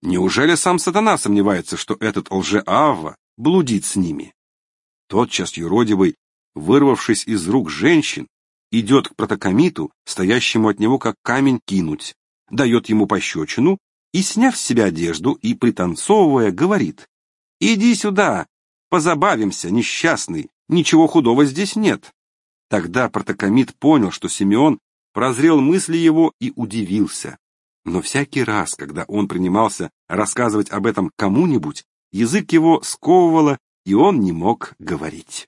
Неужели сам сатана сомневается, что этот лжеавва блудит с ними? Тотчас юродивый, вырвавшись из рук женщин, идет к протокомиту, стоящему от него как камень кинуть, дает ему пощечину и, сняв с себя одежду и пританцовывая, говорит «Иди сюда, позабавимся, несчастный, Ничего худого здесь нет. Тогда протокомит понял, что Симеон прозрел мысли его и удивился. Но всякий раз, когда он принимался рассказывать об этом кому-нибудь, язык его сковывало, и он не мог говорить.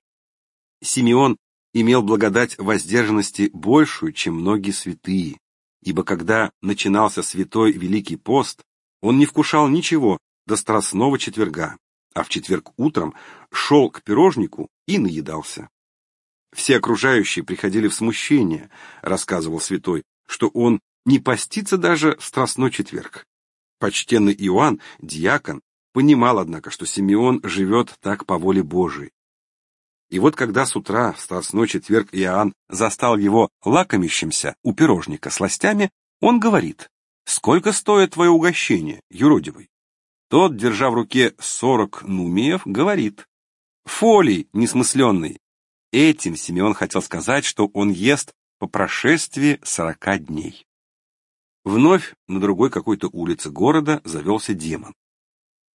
Симеон имел благодать воздержанности большую, чем многие святые, ибо когда начинался святой Великий пост, он не вкушал ничего до Страстного четверга, а в четверг утром шел к пирожнику и наедался. Все окружающие приходили в смущение, рассказывал святой, что он не постится даже в страстной четверг. Почтенный Иоанн, диакон, понимал, однако, что Симеон живет так по воле Божией. И вот когда с утра в страстной четверг Иоанн застал его лакомящимся у пирожника с ластями, он говорит, «Сколько стоит твое угощение, юродивый?» Тот, держа в руке сорок нумиев, говорит, фолий несмысленный. Этим Симеон хотел сказать, что он ест по прошествии сорока дней. Вновь на другой какой-то улице города завелся демон.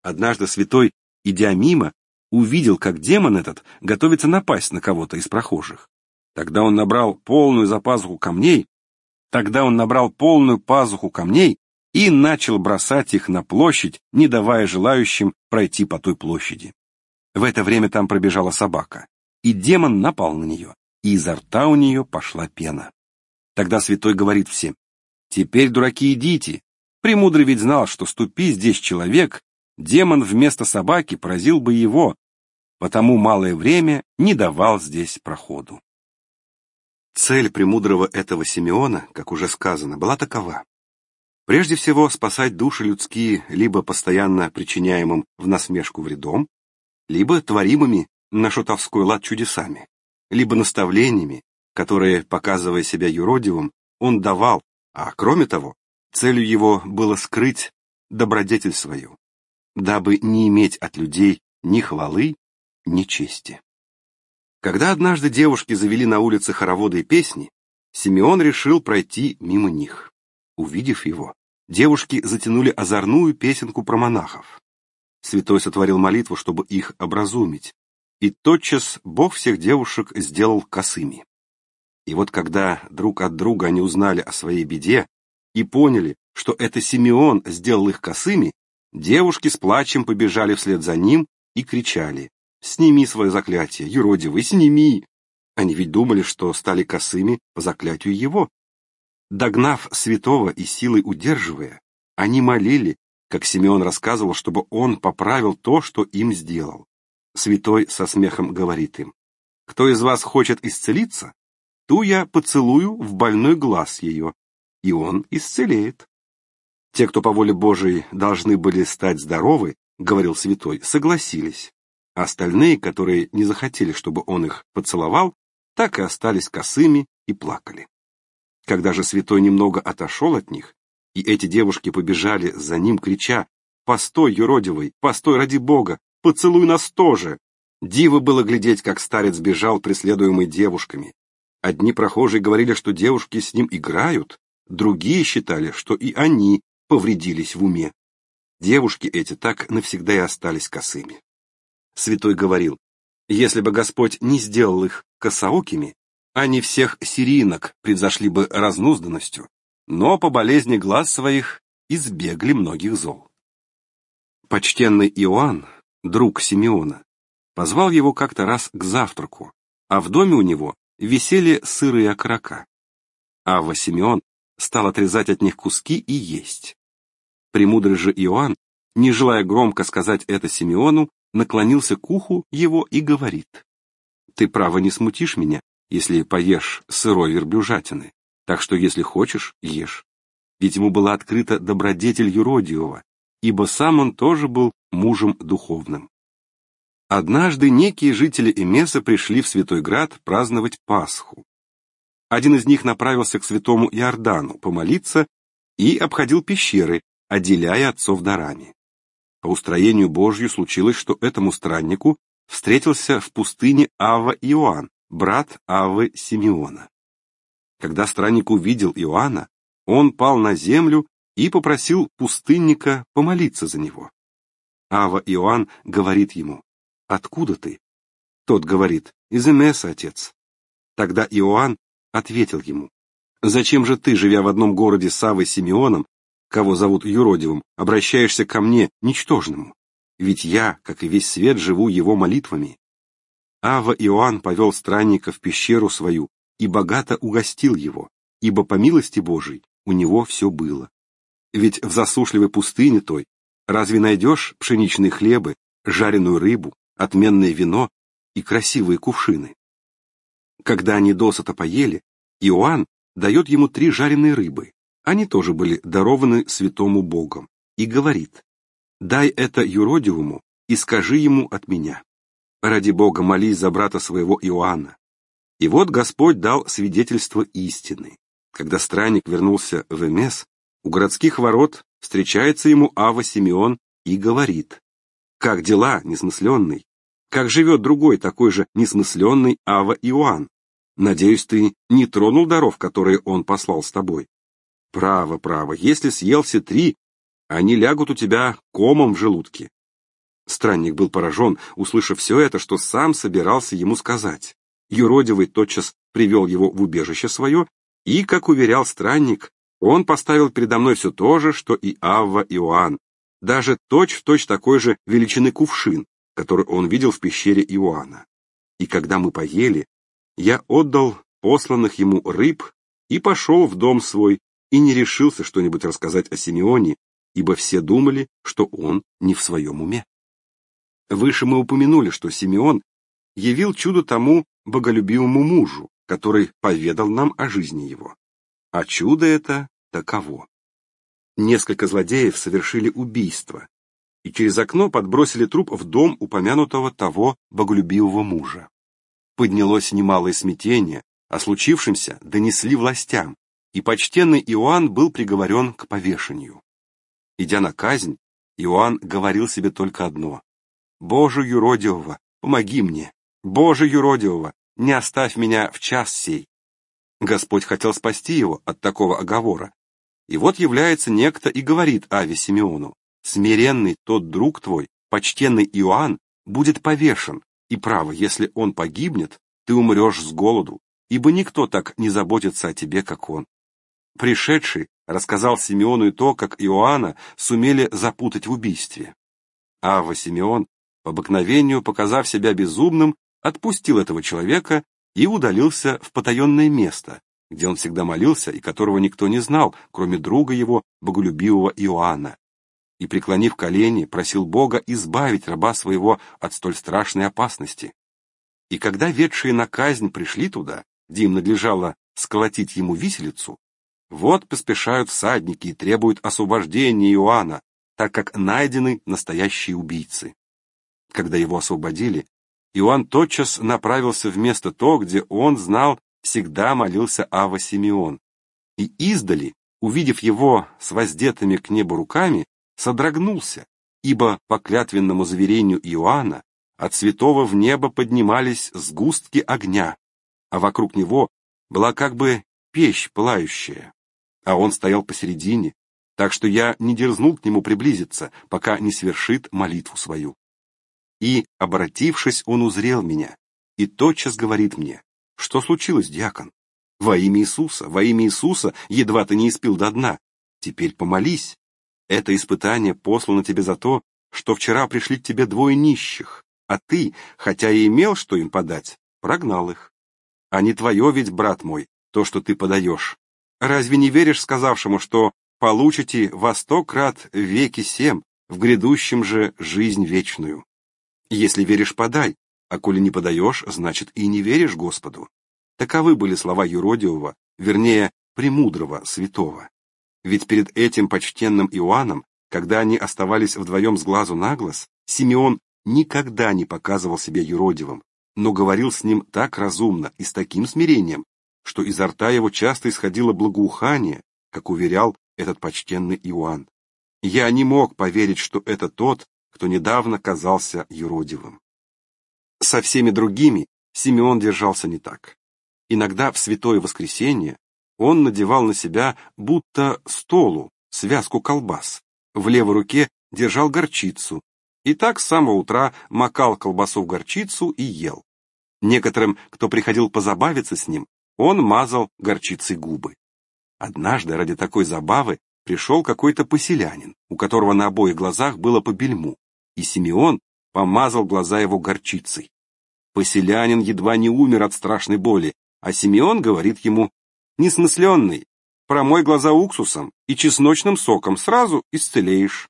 Однажды святой, идя мимо, увидел, как демон этот готовится напасть на кого-то из прохожих. Тогда он набрал полную запазуху камней, тогда он набрал полную пазуху камней и начал бросать их на площадь, не давая желающим пройти по той площади. В это время там пробежала собака, и демон напал на нее, и изо рта у нее пошла пена. Тогда святой говорит всем, «Теперь, дураки, идите!» Премудрый ведь знал, что ступи здесь человек, демон вместо собаки поразил бы его, потому малое время не давал здесь проходу. Цель премудрого этого Симеона, как уже сказано, была такова. Прежде всего, спасать души людские либо постоянно причиняемым в насмешку вредом, либо творимыми на шутовской лад чудесами, либо наставлениями, которые, показывая себя юродивым, он давал, а кроме того, целью его было скрыть добродетель свою, дабы не иметь от людей ни хвалы, ни чести. Когда однажды девушки завели на улице хороводы и песни, Симеон решил пройти мимо них. Увидев его, девушки затянули озорную песенку про монахов. Святой сотворил молитву, чтобы их образумить, и тотчас Бог всех девушек сделал косыми. И вот когда друг от друга они узнали о своей беде и поняли, что это Симеон сделал их косыми, девушки с плачем побежали вслед за ним и кричали «Сними свое заклятие, юродивый, сними!» Они ведь думали, что стали косыми по заклятию его. Догнав святого и силой удерживая, они молили, как Симеон рассказывал, чтобы он поправил то, что им сделал. Святой со смехом говорит им, «Кто из вас хочет исцелиться, ту я поцелую в больной глаз ее, и он исцелеет». Те, кто по воле Божией должны были стать здоровы, говорил святой, согласились. А остальные, которые не захотели, чтобы он их поцеловал, так и остались косыми и плакали. Когда же святой немного отошел от них, и эти девушки побежали за ним, крича «Постой, юродивый! Постой, ради бога! Поцелуй нас тоже!» Диво было глядеть, как старец бежал, преследуемый девушками. Одни прохожие говорили, что девушки с ним играют, другие считали, что и они повредились в уме. Девушки эти так навсегда и остались косыми. Святой говорил, если бы Господь не сделал их косоокими, они всех сиринок превзошли бы разнузданностью, но по болезни глаз своих избегли многих зол. Почтенный Иоанн, друг Симеона, позвал его как-то раз к завтраку, а в доме у него висели сырые окорока. Ава Симеон стал отрезать от них куски и есть. Премудрый же Иоанн, не желая громко сказать это Симеону, наклонился к уху его и говорит. «Ты право не смутишь меня, если поешь сырой верблюжатины. Так что, если хочешь, ешь. Ведь ему была открыта добродетель юродивого, ибо сам он тоже был мужем духовным. Однажды некие жители Эмеса пришли в Святой Град праздновать Пасху. Один из них направился к святому Иордану помолиться и обходил пещеры, отделяя отцов дарами. По устроению Божью случилось, что этому страннику встретился в пустыне Ава Иоанн, брат Авы Симеона. Когда странник увидел Иоанна, он пал на землю и попросил пустынника помолиться за него. Ава Иоанн говорит ему, «Откуда ты?» Тот говорит, «Из Эмеса, отец». Тогда Иоанн ответил ему, «Зачем же ты, живя в одном городе с Авой Симеоном, кого зовут юродивым, обращаешься ко мне, ничтожному? Ведь я, как и весь свет, живу его молитвами». Ава Иоанн повел странника в пещеру свою и богато угостил его, ибо по милости Божией у него все было. Ведь в засушливой пустыне той разве найдешь пшеничные хлебы, жареную рыбу, отменное вино и красивые кувшины? Когда они досыта поели, Иоанн дает ему три жареные рыбы, они тоже были дарованы святому Богом, и говорит, «Дай это юродивому и скажи ему от меня. Ради Бога молись за брата своего Иоанна, и вот Господь дал свидетельство истины. Когда странник вернулся в Эмес, у городских ворот встречается ему Ава Симеон и говорит, «Как дела, несмысленный? Как живет другой такой же несмысленный Ава Иоанн? Надеюсь, ты не тронул даров, которые он послал с тобой? Право, право, если съел все три, они лягут у тебя комом в желудке». Странник был поражен, услышав все это, что сам собирался ему сказать. Юродивый тотчас привел его в убежище свое, и, как уверял странник, он поставил передо мной все то же, что и Авва Иоанн, даже точь-в-точь точь такой же величины кувшин, который он видел в пещере Иоанна. И когда мы поели, я отдал посланных ему рыб и пошел в дом свой, и не решился что-нибудь рассказать о Симеоне, ибо все думали, что он не в своем уме. Выше мы упомянули, что Симеон явил чудо тому, боголюбивому мужу, который поведал нам о жизни его. А чудо это таково. Несколько злодеев совершили убийство и через окно подбросили труп в дом упомянутого того боголюбивого мужа. Поднялось немалое смятение, о а случившемся донесли властям, и почтенный Иоанн был приговорен к повешению. Идя на казнь, Иоанн говорил себе только одно «Боже юродивого, помоги мне, Боже юродивого, не оставь меня в час сей. Господь хотел спасти его от такого оговора. И вот является некто и говорит Аве Симеону, «Смиренный тот друг твой, почтенный Иоанн, будет повешен, и право, если он погибнет, ты умрешь с голоду, ибо никто так не заботится о тебе, как он». Пришедший рассказал Симеону и то, как Иоанна сумели запутать в убийстве. Ава Симеон, по обыкновению показав себя безумным, отпустил этого человека и удалился в потаенное место, где он всегда молился и которого никто не знал, кроме друга его, боголюбивого Иоанна. И, преклонив колени, просил Бога избавить раба своего от столь страшной опасности. И когда ведшие на казнь пришли туда, где им надлежало сколотить ему виселицу, вот поспешают всадники и требуют освобождения Иоанна, так как найдены настоящие убийцы. Когда его освободили, Иоанн тотчас направился в место то, где он знал, всегда молился Ава Симеон. И издали, увидев его с воздетыми к небу руками, содрогнулся, ибо по клятвенному заверению Иоанна от святого в небо поднимались сгустки огня, а вокруг него была как бы печь пылающая, а он стоял посередине, так что я не дерзнул к нему приблизиться, пока не свершит молитву свою. И, обратившись, он узрел меня и тотчас говорит мне, что случилось, диакон? Во имя Иисуса, во имя Иисуса, едва ты не испил до дна. Теперь помолись. Это испытание послано тебе за то, что вчера пришли к тебе двое нищих, а ты, хотя и имел, что им подать, прогнал их. А не твое ведь, брат мой, то, что ты подаешь. Разве не веришь сказавшему, что получите во сто крат веки семь, в грядущем же жизнь вечную? Если веришь, подай, а коли не подаешь, значит и не веришь Господу. Таковы были слова Юродиева, вернее, премудрого святого. Ведь перед этим почтенным Иоанном, когда они оставались вдвоем с глазу на глаз, Симеон никогда не показывал себя Юродиевым, но говорил с ним так разумно и с таким смирением, что изо рта его часто исходило благоухание, как уверял этот почтенный Иоанн. Я не мог поверить, что это тот, кто недавно казался юродивым. Со всеми другими Симеон держался не так. Иногда в святое воскресенье он надевал на себя будто столу связку колбас, в левой руке держал горчицу, и так с самого утра макал колбасу в горчицу и ел. Некоторым, кто приходил позабавиться с ним, он мазал горчицей губы. Однажды ради такой забавы пришел какой-то поселянин, у которого на обоих глазах было по бельму и Симеон помазал глаза его горчицей. Поселянин едва не умер от страшной боли, а Симеон говорит ему «Несмысленный, промой глаза уксусом и чесночным соком, сразу исцелеешь».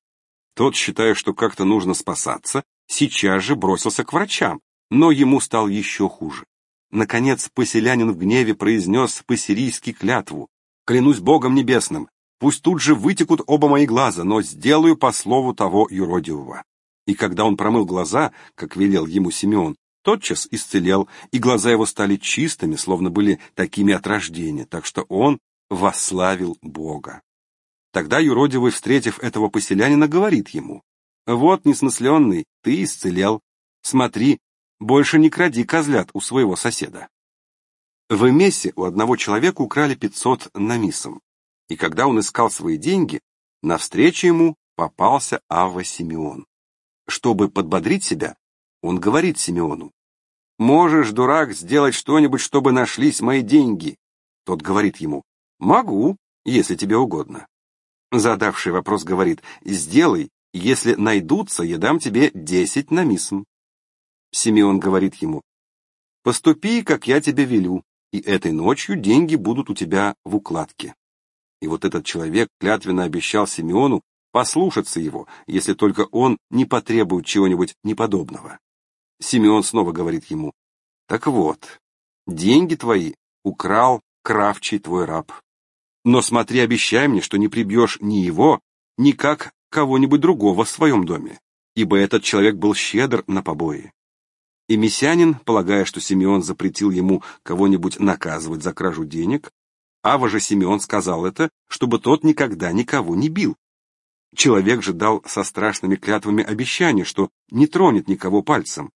Тот, считая, что как-то нужно спасаться, сейчас же бросился к врачам, но ему стало еще хуже. Наконец поселянин в гневе произнес по клятву. «Клянусь Богом Небесным, пусть тут же вытекут оба мои глаза, но сделаю по слову того юродивого». И когда он промыл глаза, как велел ему Симеон, тотчас исцелел, и глаза его стали чистыми, словно были такими от рождения, так что он восславил Бога. Тогда юродивый, встретив этого поселянина, говорит ему, «Вот, несносленный, ты исцелел. Смотри, больше не кради козлят у своего соседа». В Эмесе у одного человека украли пятьсот намисом, и когда он искал свои деньги, навстречу ему попался Ава Симеон. Чтобы подбодрить себя, он говорит Симеону. «Можешь, дурак, сделать что-нибудь, чтобы нашлись мои деньги?» Тот говорит ему. «Могу, если тебе угодно». Задавший вопрос говорит. «Сделай, если найдутся, я дам тебе десять на мисм». Симеон говорит ему. «Поступи, как я тебе велю, и этой ночью деньги будут у тебя в укладке». И вот этот человек клятвенно обещал Симеону, послушаться его, если только он не потребует чего-нибудь неподобного. Симеон снова говорит ему, «Так вот, деньги твои украл кравчий твой раб. Но смотри, обещай мне, что не прибьешь ни его, ни как кого-нибудь другого в своем доме, ибо этот человек был щедр на побои». И Мессянин, полагая, что Симеон запретил ему кого-нибудь наказывать за кражу денег, а же Симеон сказал это, чтобы тот никогда никого не бил, Человек же дал со страшными клятвами обещание, что не тронет никого пальцем,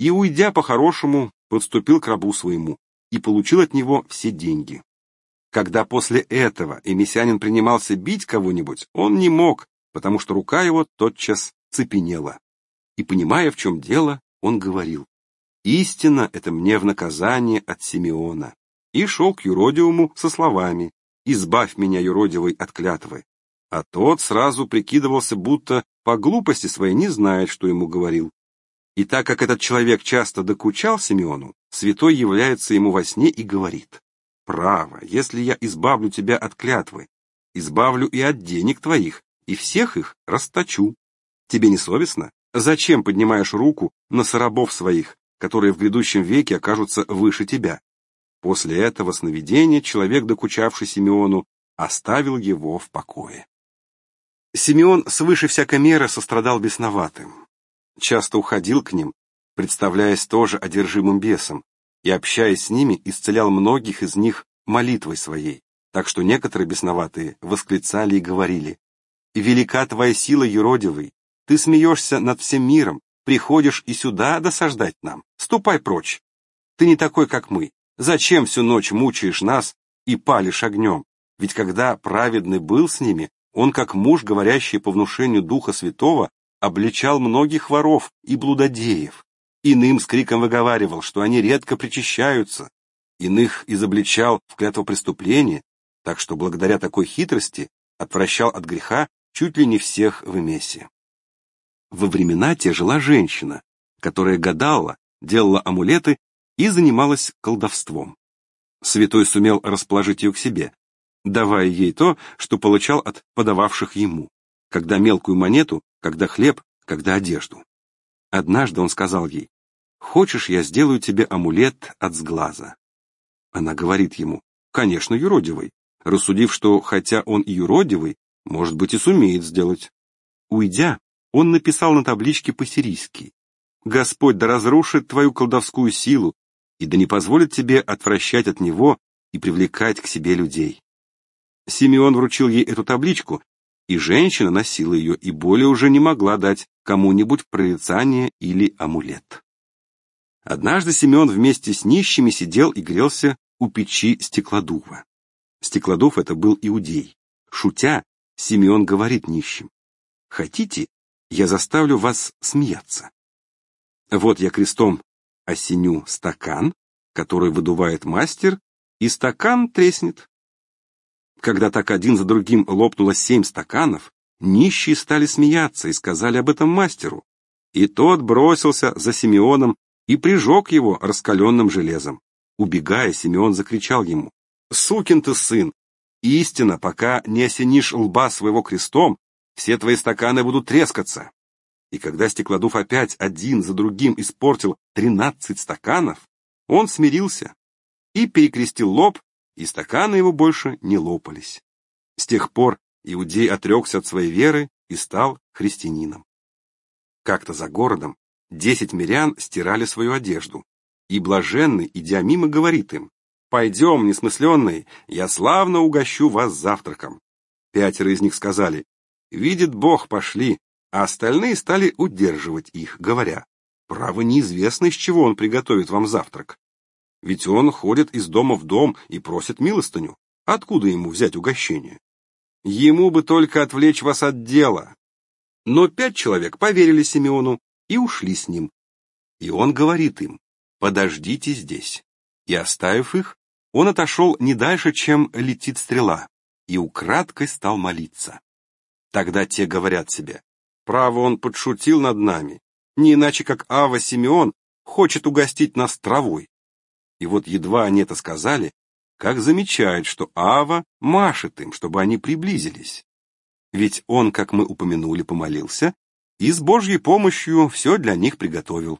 и, уйдя по-хорошему, подступил к рабу своему и получил от него все деньги. Когда после этого эмиссянин принимался бить кого-нибудь, он не мог, потому что рука его тотчас цепенела. И, понимая, в чем дело, он говорил, «Истина — это мне в наказание от Симеона». И шел к юродивому со словами, «Избавь меня, юродивый, от клятвы, а тот сразу прикидывался, будто по глупости своей не знает, что ему говорил. И так как этот человек часто докучал Симеону, святой является ему во сне и говорит, «Право, если я избавлю тебя от клятвы, избавлю и от денег твоих, и всех их расточу. Тебе не совестно? Зачем поднимаешь руку на сорабов своих, которые в грядущем веке окажутся выше тебя?» После этого сновидения человек, докучавший Симеону, оставил его в покое. Симеон свыше всякой меры сострадал бесноватым. Часто уходил к ним, представляясь тоже одержимым бесом, и, общаясь с ними, исцелял многих из них молитвой своей, так что некоторые бесноватые восклицали и говорили, «Велика твоя сила, юродивый! Ты смеешься над всем миром, приходишь и сюда досаждать нам. Ступай прочь! Ты не такой, как мы. Зачем всю ночь мучаешь нас и палишь огнем? Ведь когда праведный был с ними, он, как муж, говорящий по внушению Духа Святого, обличал многих воров и блудодеев. Иным с криком выговаривал, что они редко причащаются. Иных изобличал в клятво преступления, так что благодаря такой хитрости отвращал от греха чуть ли не всех в Эмесе. Во времена те жила женщина, которая гадала, делала амулеты и занималась колдовством. Святой сумел расположить ее к себе, давая ей то, что получал от подававших ему, когда мелкую монету, когда хлеб, когда одежду. Однажды он сказал ей, «Хочешь, я сделаю тебе амулет от сглаза?» Она говорит ему, «Конечно, юродивый», рассудив, что хотя он и юродивый, может быть, и сумеет сделать. Уйдя, он написал на табличке по-сирийски, «Господь да разрушит твою колдовскую силу, и да не позволит тебе отвращать от него и привлекать к себе людей. Симеон вручил ей эту табличку, и женщина носила ее и более уже не могла дать кому-нибудь прорицание или амулет. Однажды Симеон вместе с нищими сидел и грелся у печи Стеклодува. Стеклодув это был иудей. Шутя, Симеон говорит нищим, «Хотите, я заставлю вас смеяться. Вот я крестом осеню стакан, который выдувает мастер, и стакан треснет. Когда так один за другим лопнуло семь стаканов, нищие стали смеяться и сказали об этом мастеру. И тот бросился за Симеоном и прижег его раскаленным железом. Убегая, Симеон закричал ему, «Сукин ты сын! Истина, пока не осенишь лба своего крестом, все твои стаканы будут трескаться!» И когда Стеклодув опять один за другим испортил тринадцать стаканов, он смирился и перекрестил лоб и стаканы его больше не лопались. С тех пор иудей отрекся от своей веры и стал христианином. Как-то за городом десять мирян стирали свою одежду, и блаженный, идя мимо, говорит им, «Пойдем, несмысленные, я славно угощу вас завтраком». Пятеро из них сказали, «Видит Бог, пошли», а остальные стали удерживать их, говоря, «Право неизвестно, из чего он приготовит вам завтрак. Ведь он ходит из дома в дом и просит милостыню. Откуда ему взять угощение? Ему бы только отвлечь вас от дела. Но пять человек поверили Симеону и ушли с ним. И он говорит им, подождите здесь. И оставив их, он отошел не дальше, чем летит стрела, и украдкой стал молиться. Тогда те говорят себе, право он подшутил над нами, не иначе как Ава Симеон хочет угостить нас травой. И вот едва они это сказали, как замечают, что Ава машет им, чтобы они приблизились. Ведь он, как мы упомянули, помолился и с Божьей помощью все для них приготовил.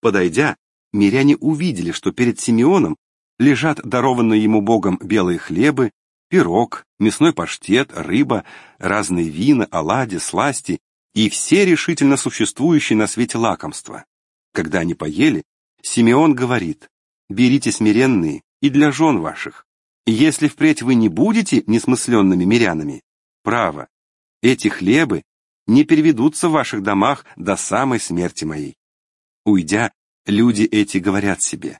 Подойдя, миряне увидели, что перед Симеоном лежат дарованные ему Богом белые хлебы, пирог, мясной паштет, рыба, разные вина, оладьи, сласти и все решительно существующие на свете лакомства. Когда они поели, Симеон говорит, берите смиренные и для жен ваших. И если впредь вы не будете несмысленными мирянами, право, эти хлебы не переведутся в ваших домах до самой смерти моей. Уйдя, люди эти говорят себе,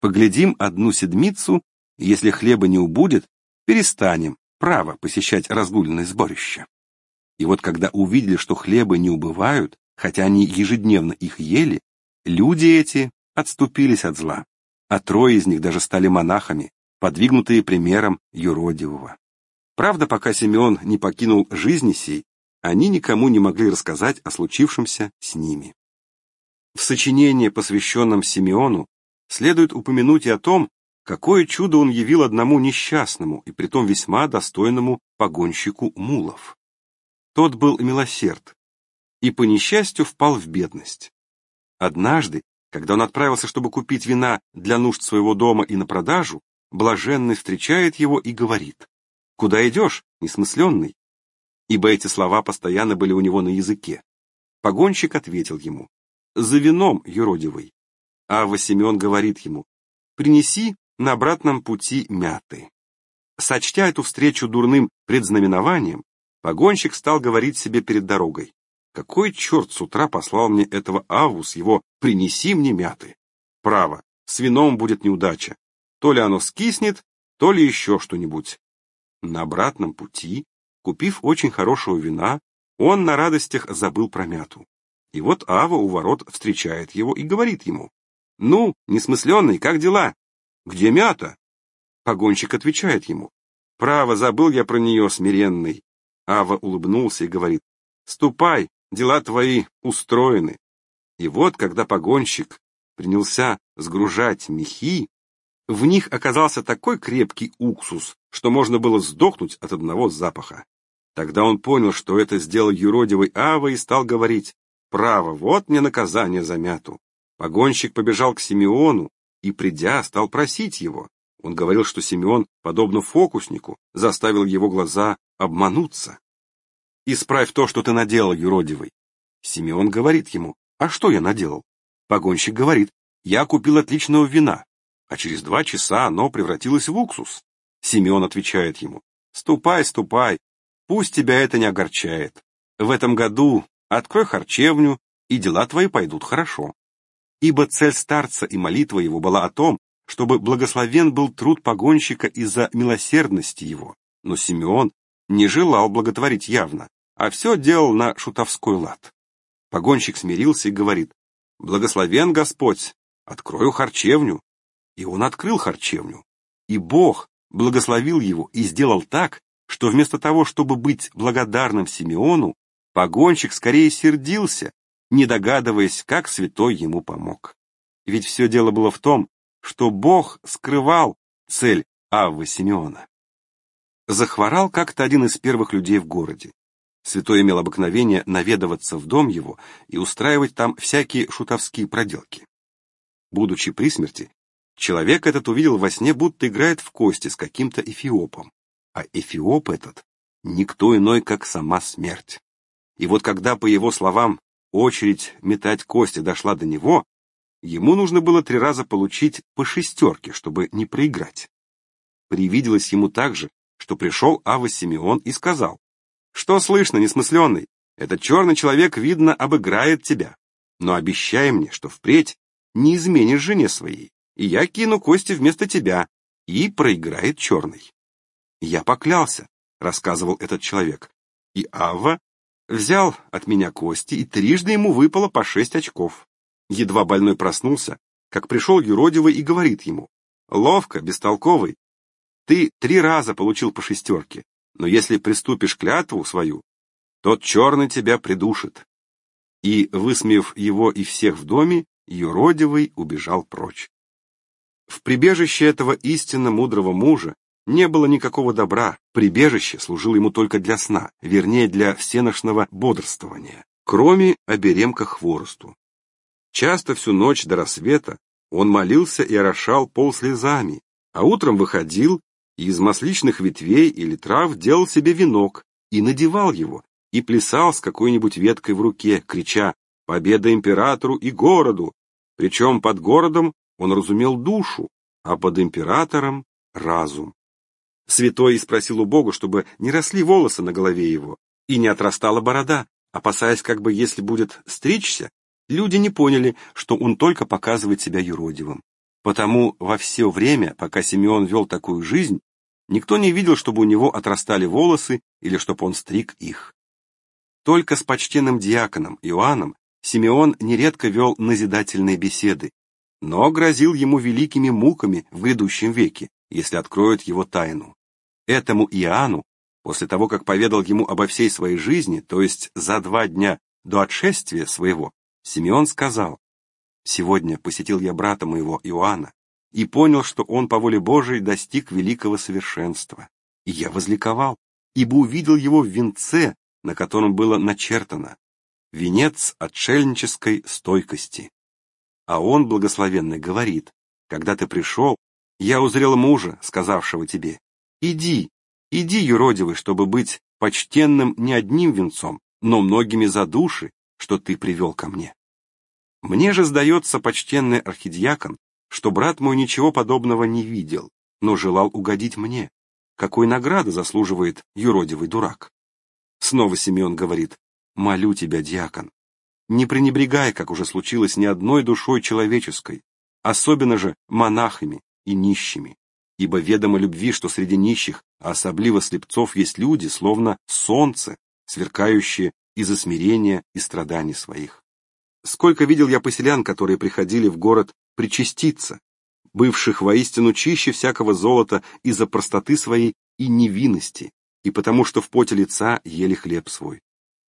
поглядим одну седмицу, если хлеба не убудет, перестанем, право, посещать разгульное сборище. И вот когда увидели, что хлебы не убывают, хотя они ежедневно их ели, люди эти отступились от зла а трое из них даже стали монахами, подвигнутые примером юродивого. Правда, пока Симеон не покинул жизни сей, они никому не могли рассказать о случившемся с ними. В сочинении, посвященном Симеону, следует упомянуть и о том, какое чудо он явил одному несчастному и притом весьма достойному погонщику мулов. Тот был милосерд и, по несчастью, впал в бедность. Однажды когда он отправился, чтобы купить вина для нужд своего дома и на продажу, блаженный встречает его и говорит «Куда идешь, несмысленный?» Ибо эти слова постоянно были у него на языке. Погонщик ответил ему «За вином, юродивый». А Симеон говорит ему «Принеси на обратном пути мяты». Сочтя эту встречу дурным предзнаменованием, погонщик стал говорить себе перед дорогой какой черт с утра послал мне этого аву с его «принеси мне мяты»? Право, с вином будет неудача. То ли оно скиснет, то ли еще что-нибудь. На обратном пути, купив очень хорошего вина, он на радостях забыл про мяту. И вот Ава у ворот встречает его и говорит ему. «Ну, несмысленный, как дела? Где мята?» Погонщик отвечает ему. «Право, забыл я про нее, смиренный». Ава улыбнулся и говорит. «Ступай, дела твои устроены. И вот, когда погонщик принялся сгружать мехи, в них оказался такой крепкий уксус, что можно было сдохнуть от одного запаха. Тогда он понял, что это сделал юродивый Ава и стал говорить, «Право, вот мне наказание за мяту». Погонщик побежал к Симеону и, придя, стал просить его. Он говорил, что Симеон, подобно фокуснику, заставил его глаза обмануться. Исправь то, что ты наделал, юродивый. Симеон говорит ему, а что я наделал? Погонщик говорит, я купил отличного вина, а через два часа оно превратилось в уксус. Симеон отвечает ему, ступай, ступай, пусть тебя это не огорчает. В этом году открой харчевню, и дела твои пойдут хорошо. Ибо цель старца и молитва его была о том, чтобы благословен был труд погонщика из-за милосердности его. Но Симеон не желал благотворить явно, а все делал на шутовской лад. Погонщик смирился и говорит, «Благословен Господь, открою харчевню». И он открыл харчевню. И Бог благословил его и сделал так, что вместо того, чтобы быть благодарным Симеону, погонщик скорее сердился, не догадываясь, как святой ему помог. Ведь все дело было в том, что Бог скрывал цель Аввы Симеона. Захворал как-то один из первых людей в городе. Святой имел обыкновение наведываться в дом его и устраивать там всякие шутовские проделки. Будучи при смерти, человек этот увидел во сне, будто играет в кости с каким-то эфиопом, а эфиоп этот — никто иной, как сама смерть. И вот когда, по его словам, очередь метать кости дошла до него, ему нужно было три раза получить по шестерке, чтобы не проиграть. Привиделось ему также, что пришел Ава Симеон и сказал, что слышно, несмысленный? Этот черный человек, видно, обыграет тебя. Но обещай мне, что впредь не изменишь жене своей, и я кину кости вместо тебя, и проиграет черный. Я поклялся, рассказывал этот человек, и Ава взял от меня кости, и трижды ему выпало по шесть очков. Едва больной проснулся, как пришел юродивый и говорит ему, «Ловко, бестолковый, ты три раза получил по шестерке, но если приступишь клятву свою, тот черный тебя придушит. И, высмеяв его и всех в доме, юродивый убежал прочь. В прибежище этого истинно мудрого мужа не было никакого добра, прибежище служило ему только для сна, вернее, для всеношного бодрствования, кроме оберемка хворосту. Часто всю ночь до рассвета он молился и орошал пол слезами, а утром выходил и из масличных ветвей или трав делал себе венок и надевал его, и плясал с какой-нибудь веткой в руке, крича «Победа императору и городу!» Причем под городом он разумел душу, а под императором — разум. Святой спросил у Бога, чтобы не росли волосы на голове его, и не отрастала борода, опасаясь, как бы если будет стричься, люди не поняли, что он только показывает себя юродивым. Потому во все время, пока Симеон вел такую жизнь, Никто не видел, чтобы у него отрастали волосы или чтобы он стриг их. Только с почтенным диаконом Иоанном Симеон нередко вел назидательные беседы, но грозил ему великими муками в грядущем веке, если откроют его тайну. Этому Иоанну, после того, как поведал ему обо всей своей жизни, то есть за два дня до отшествия своего, Симеон сказал, «Сегодня посетил я брата моего Иоанна, и понял, что он по воле Божией достиг великого совершенства. И я возликовал, ибо увидел его в венце, на котором было начертано «Венец отшельнической стойкости». А он, благословенный, говорит, «Когда ты пришел, я узрел мужа, сказавшего тебе, «Иди, иди, юродивый, чтобы быть почтенным не одним венцом, но многими за души, что ты привел ко мне». Мне же сдается, почтенный архидиакон, что брат мой ничего подобного не видел, но желал угодить мне. Какой награды заслуживает юродивый дурак? Снова Симеон говорит, молю тебя, диакон, не пренебрегай, как уже случилось, ни одной душой человеческой, особенно же монахами и нищими, ибо ведомо любви, что среди нищих, а особливо слепцов, есть люди, словно солнце, сверкающие из-за смирения и страданий своих. Сколько видел я поселян, которые приходили в город причаститься, бывших воистину чище всякого золота из-за простоты своей и невинности, и потому что в поте лица ели хлеб свой.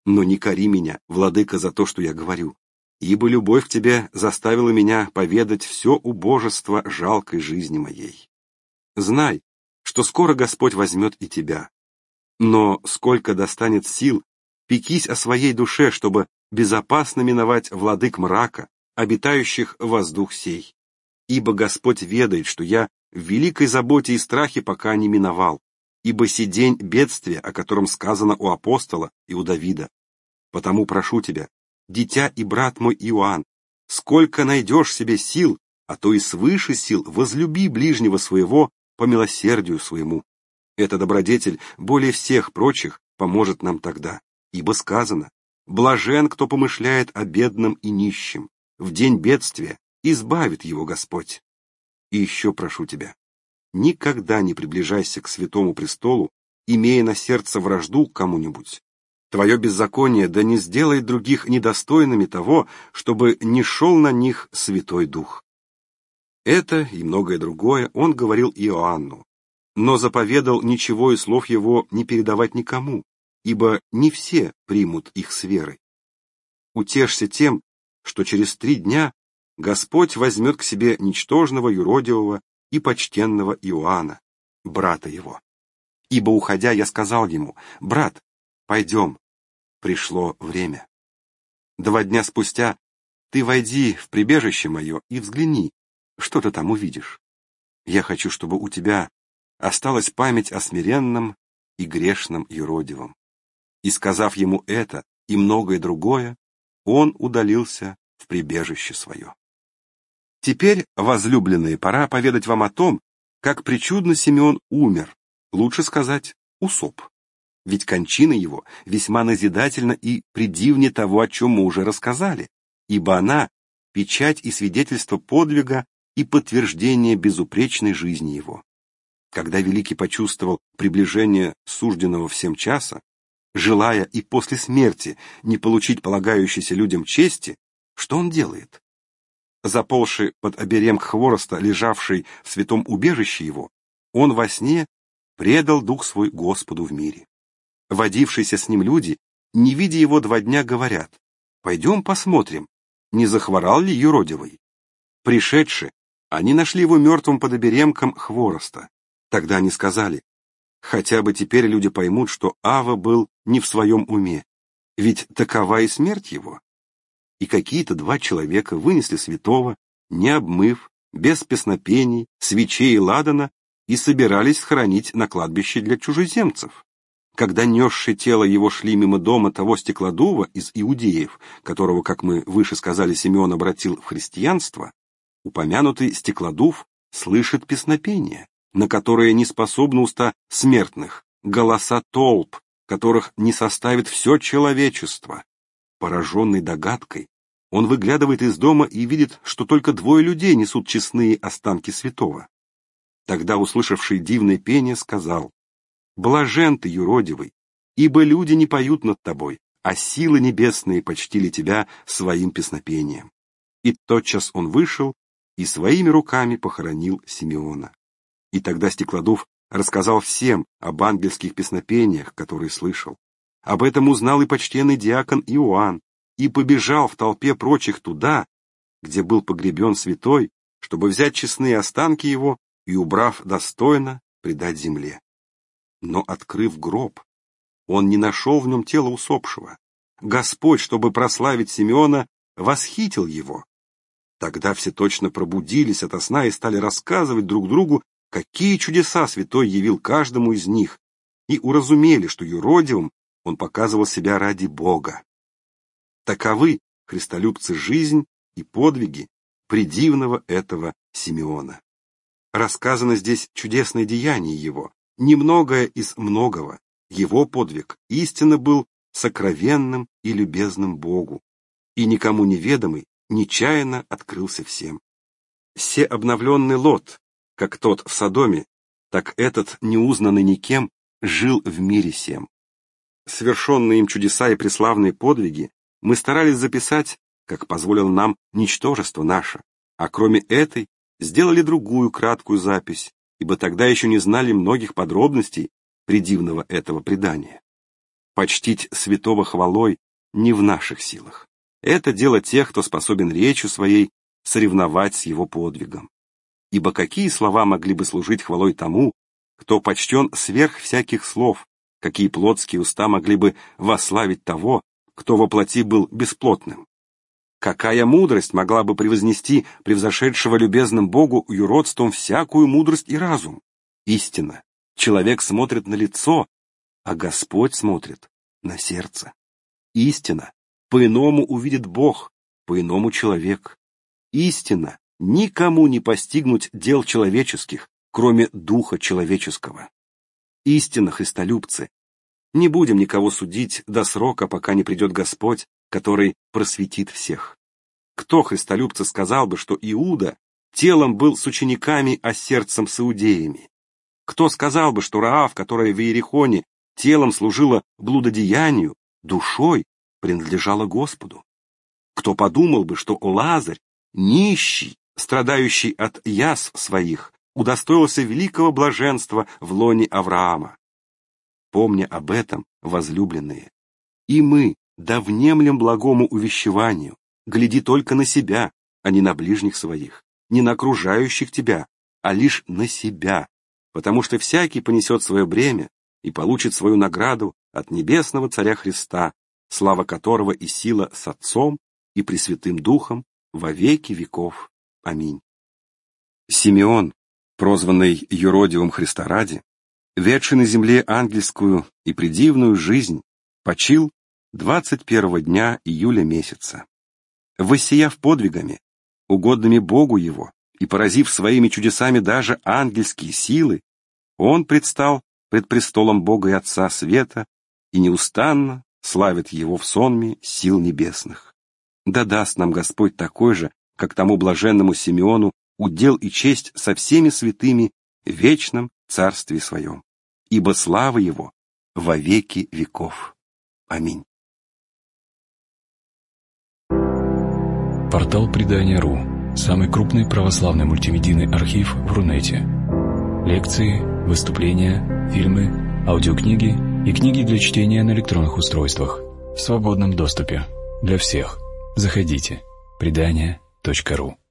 Но не кори меня, владыка, за то, что я говорю, ибо любовь к тебе заставила меня поведать все убожество жалкой жизни моей. Знай, что скоро Господь возьмет и тебя. Но сколько достанет сил, пекись о своей душе, чтобы безопасно миновать владык мрака, обитающих воздух сей. Ибо Господь ведает, что я в великой заботе и страхе пока не миновал, ибо сидень бедствия, о котором сказано у апостола и у Давида. Потому прошу тебя, дитя и брат мой Иоанн, сколько найдешь себе сил, а то и свыше сил, возлюби ближнего своего по милосердию своему. Этот добродетель более всех прочих поможет нам тогда, ибо сказано, блажен, кто помышляет о бедном и нищем, в день бедствия избавит его Господь. И еще прошу тебя, никогда не приближайся к святому престолу, имея на сердце вражду к кому-нибудь. Твое беззаконие да не сделает других недостойными того, чтобы не шел на них Святой Дух. Это и многое другое он говорил Иоанну, но заповедал ничего и слов его не передавать никому, ибо не все примут их с верой. Утешься тем, что через три дня Господь возьмет к себе ничтожного, юродивого и почтенного Иоанна, брата его. Ибо, уходя, я сказал ему, «Брат, пойдем, пришло время». Два дня спустя ты войди в прибежище мое и взгляни, что ты там увидишь. Я хочу, чтобы у тебя осталась память о смиренном и грешном юродивом. И сказав ему это и многое другое, он удалился в прибежище свое. Теперь, возлюбленные, пора поведать вам о том, как причудно Симеон умер, лучше сказать, усоп. Ведь кончина его весьма назидательна и придивне того, о чем мы уже рассказали, ибо она — печать и свидетельство подвига и подтверждение безупречной жизни его. Когда Великий почувствовал приближение сужденного всем часа, желая и после смерти не получить полагающейся людям чести, что он делает? Заползший под оберем хвороста, лежавший в святом убежище его, он во сне предал дух свой Господу в мире. Водившиеся с ним люди, не видя его два дня, говорят, «Пойдем посмотрим, не захворал ли юродивый?» Пришедши, они нашли его мертвым под оберемком хвороста. Тогда они сказали, «Хотя бы теперь люди поймут, что Ава был не в своем уме, ведь такова и смерть его. И какие-то два человека вынесли святого, не обмыв, без песнопений, свечей и ладана, и собирались схоронить на кладбище для чужеземцев. Когда несшие тело его шли мимо дома того стеклодува из иудеев, которого, как мы выше сказали, Симеон обратил в христианство, упомянутый стеклодув слышит песнопение, на которое не способны уста смертных, голоса толп, которых не составит все человечество. Пораженный догадкой, он выглядывает из дома и видит, что только двое людей несут честные останки святого. Тогда, услышавший дивное пение, сказал, «Блажен ты, юродивый, ибо люди не поют над тобой, а силы небесные почтили тебя своим песнопением». И тотчас он вышел и своими руками похоронил Симеона. И тогда Стеклодув рассказал всем об ангельских песнопениях, которые слышал. Об этом узнал и почтенный диакон Иоанн, и побежал в толпе прочих туда, где был погребен святой, чтобы взять честные останки его и, убрав достойно, предать земле. Но, открыв гроб, он не нашел в нем тела усопшего. Господь, чтобы прославить Симеона, восхитил его. Тогда все точно пробудились ото сна и стали рассказывать друг другу Какие чудеса святой явил каждому из них, и уразумели, что юродивым он показывал себя ради Бога. Таковы, христолюбцы, жизнь и подвиги предивного этого Симеона. Рассказано здесь чудесное деяние его, немногое из многого. Его подвиг истинно был сокровенным и любезным Богу, и никому неведомый нечаянно открылся всем. Все обновленный Лот, как тот в Содоме, так этот, неузнанный никем, жил в мире сем. Свершенные им чудеса и преславные подвиги мы старались записать, как позволило нам ничтожество наше, а кроме этой сделали другую краткую запись, ибо тогда еще не знали многих подробностей предивного этого предания. Почтить святого хвалой не в наших силах. Это дело тех, кто способен речью своей соревновать с его подвигом ибо какие слова могли бы служить хвалой тому, кто почтен сверх всяких слов, какие плотские уста могли бы восславить того, кто во плоти был бесплотным. Какая мудрость могла бы превознести превзошедшего любезным Богу юродством всякую мудрость и разум? Истина. Человек смотрит на лицо, а Господь смотрит на сердце. Истина. По-иному увидит Бог, по-иному человек. Истина никому не постигнуть дел человеческих, кроме духа человеческого. Истинно христолюбцы, не будем никого судить до срока, пока не придет Господь, который просветит всех. Кто христолюбцы сказал бы, что Иуда телом был с учениками, а сердцем с иудеями? Кто сказал бы, что Раав, которая в Иерихоне телом служила блудодеянию, душой принадлежала Господу? Кто подумал бы, что Лазарь, нищий, страдающий от яз своих, удостоился великого блаженства в лоне Авраама. Помня об этом, возлюбленные, и мы давнемлем благому увещеванию, гляди только на себя, а не на ближних своих, не на окружающих тебя, а лишь на себя, потому что всякий понесет свое бремя и получит свою награду от небесного Царя Христа, слава которого и сила с Отцом и Пресвятым Духом во веки веков. Аминь. Симеон, прозванный Юродиум Христа ради, ведший на земле ангельскую и предивную жизнь, почил 21 дня июля месяца. Воссияв подвигами, угодными Богу его, и поразив своими чудесами даже ангельские силы, он предстал пред престолом Бога и Отца Света и неустанно славит его в сонме сил небесных. Да даст нам Господь такой же как тому блаженному Симеону, удел и честь со всеми святыми в вечном царстве своем, ибо слава его во веки веков. Аминь. Портал Предания.ру – самый крупный православный мультимедийный архив в Рунете. Лекции, выступления, фильмы, аудиокниги и книги для чтения на электронных устройствах в свободном доступе для всех. Заходите. Предания.ру ру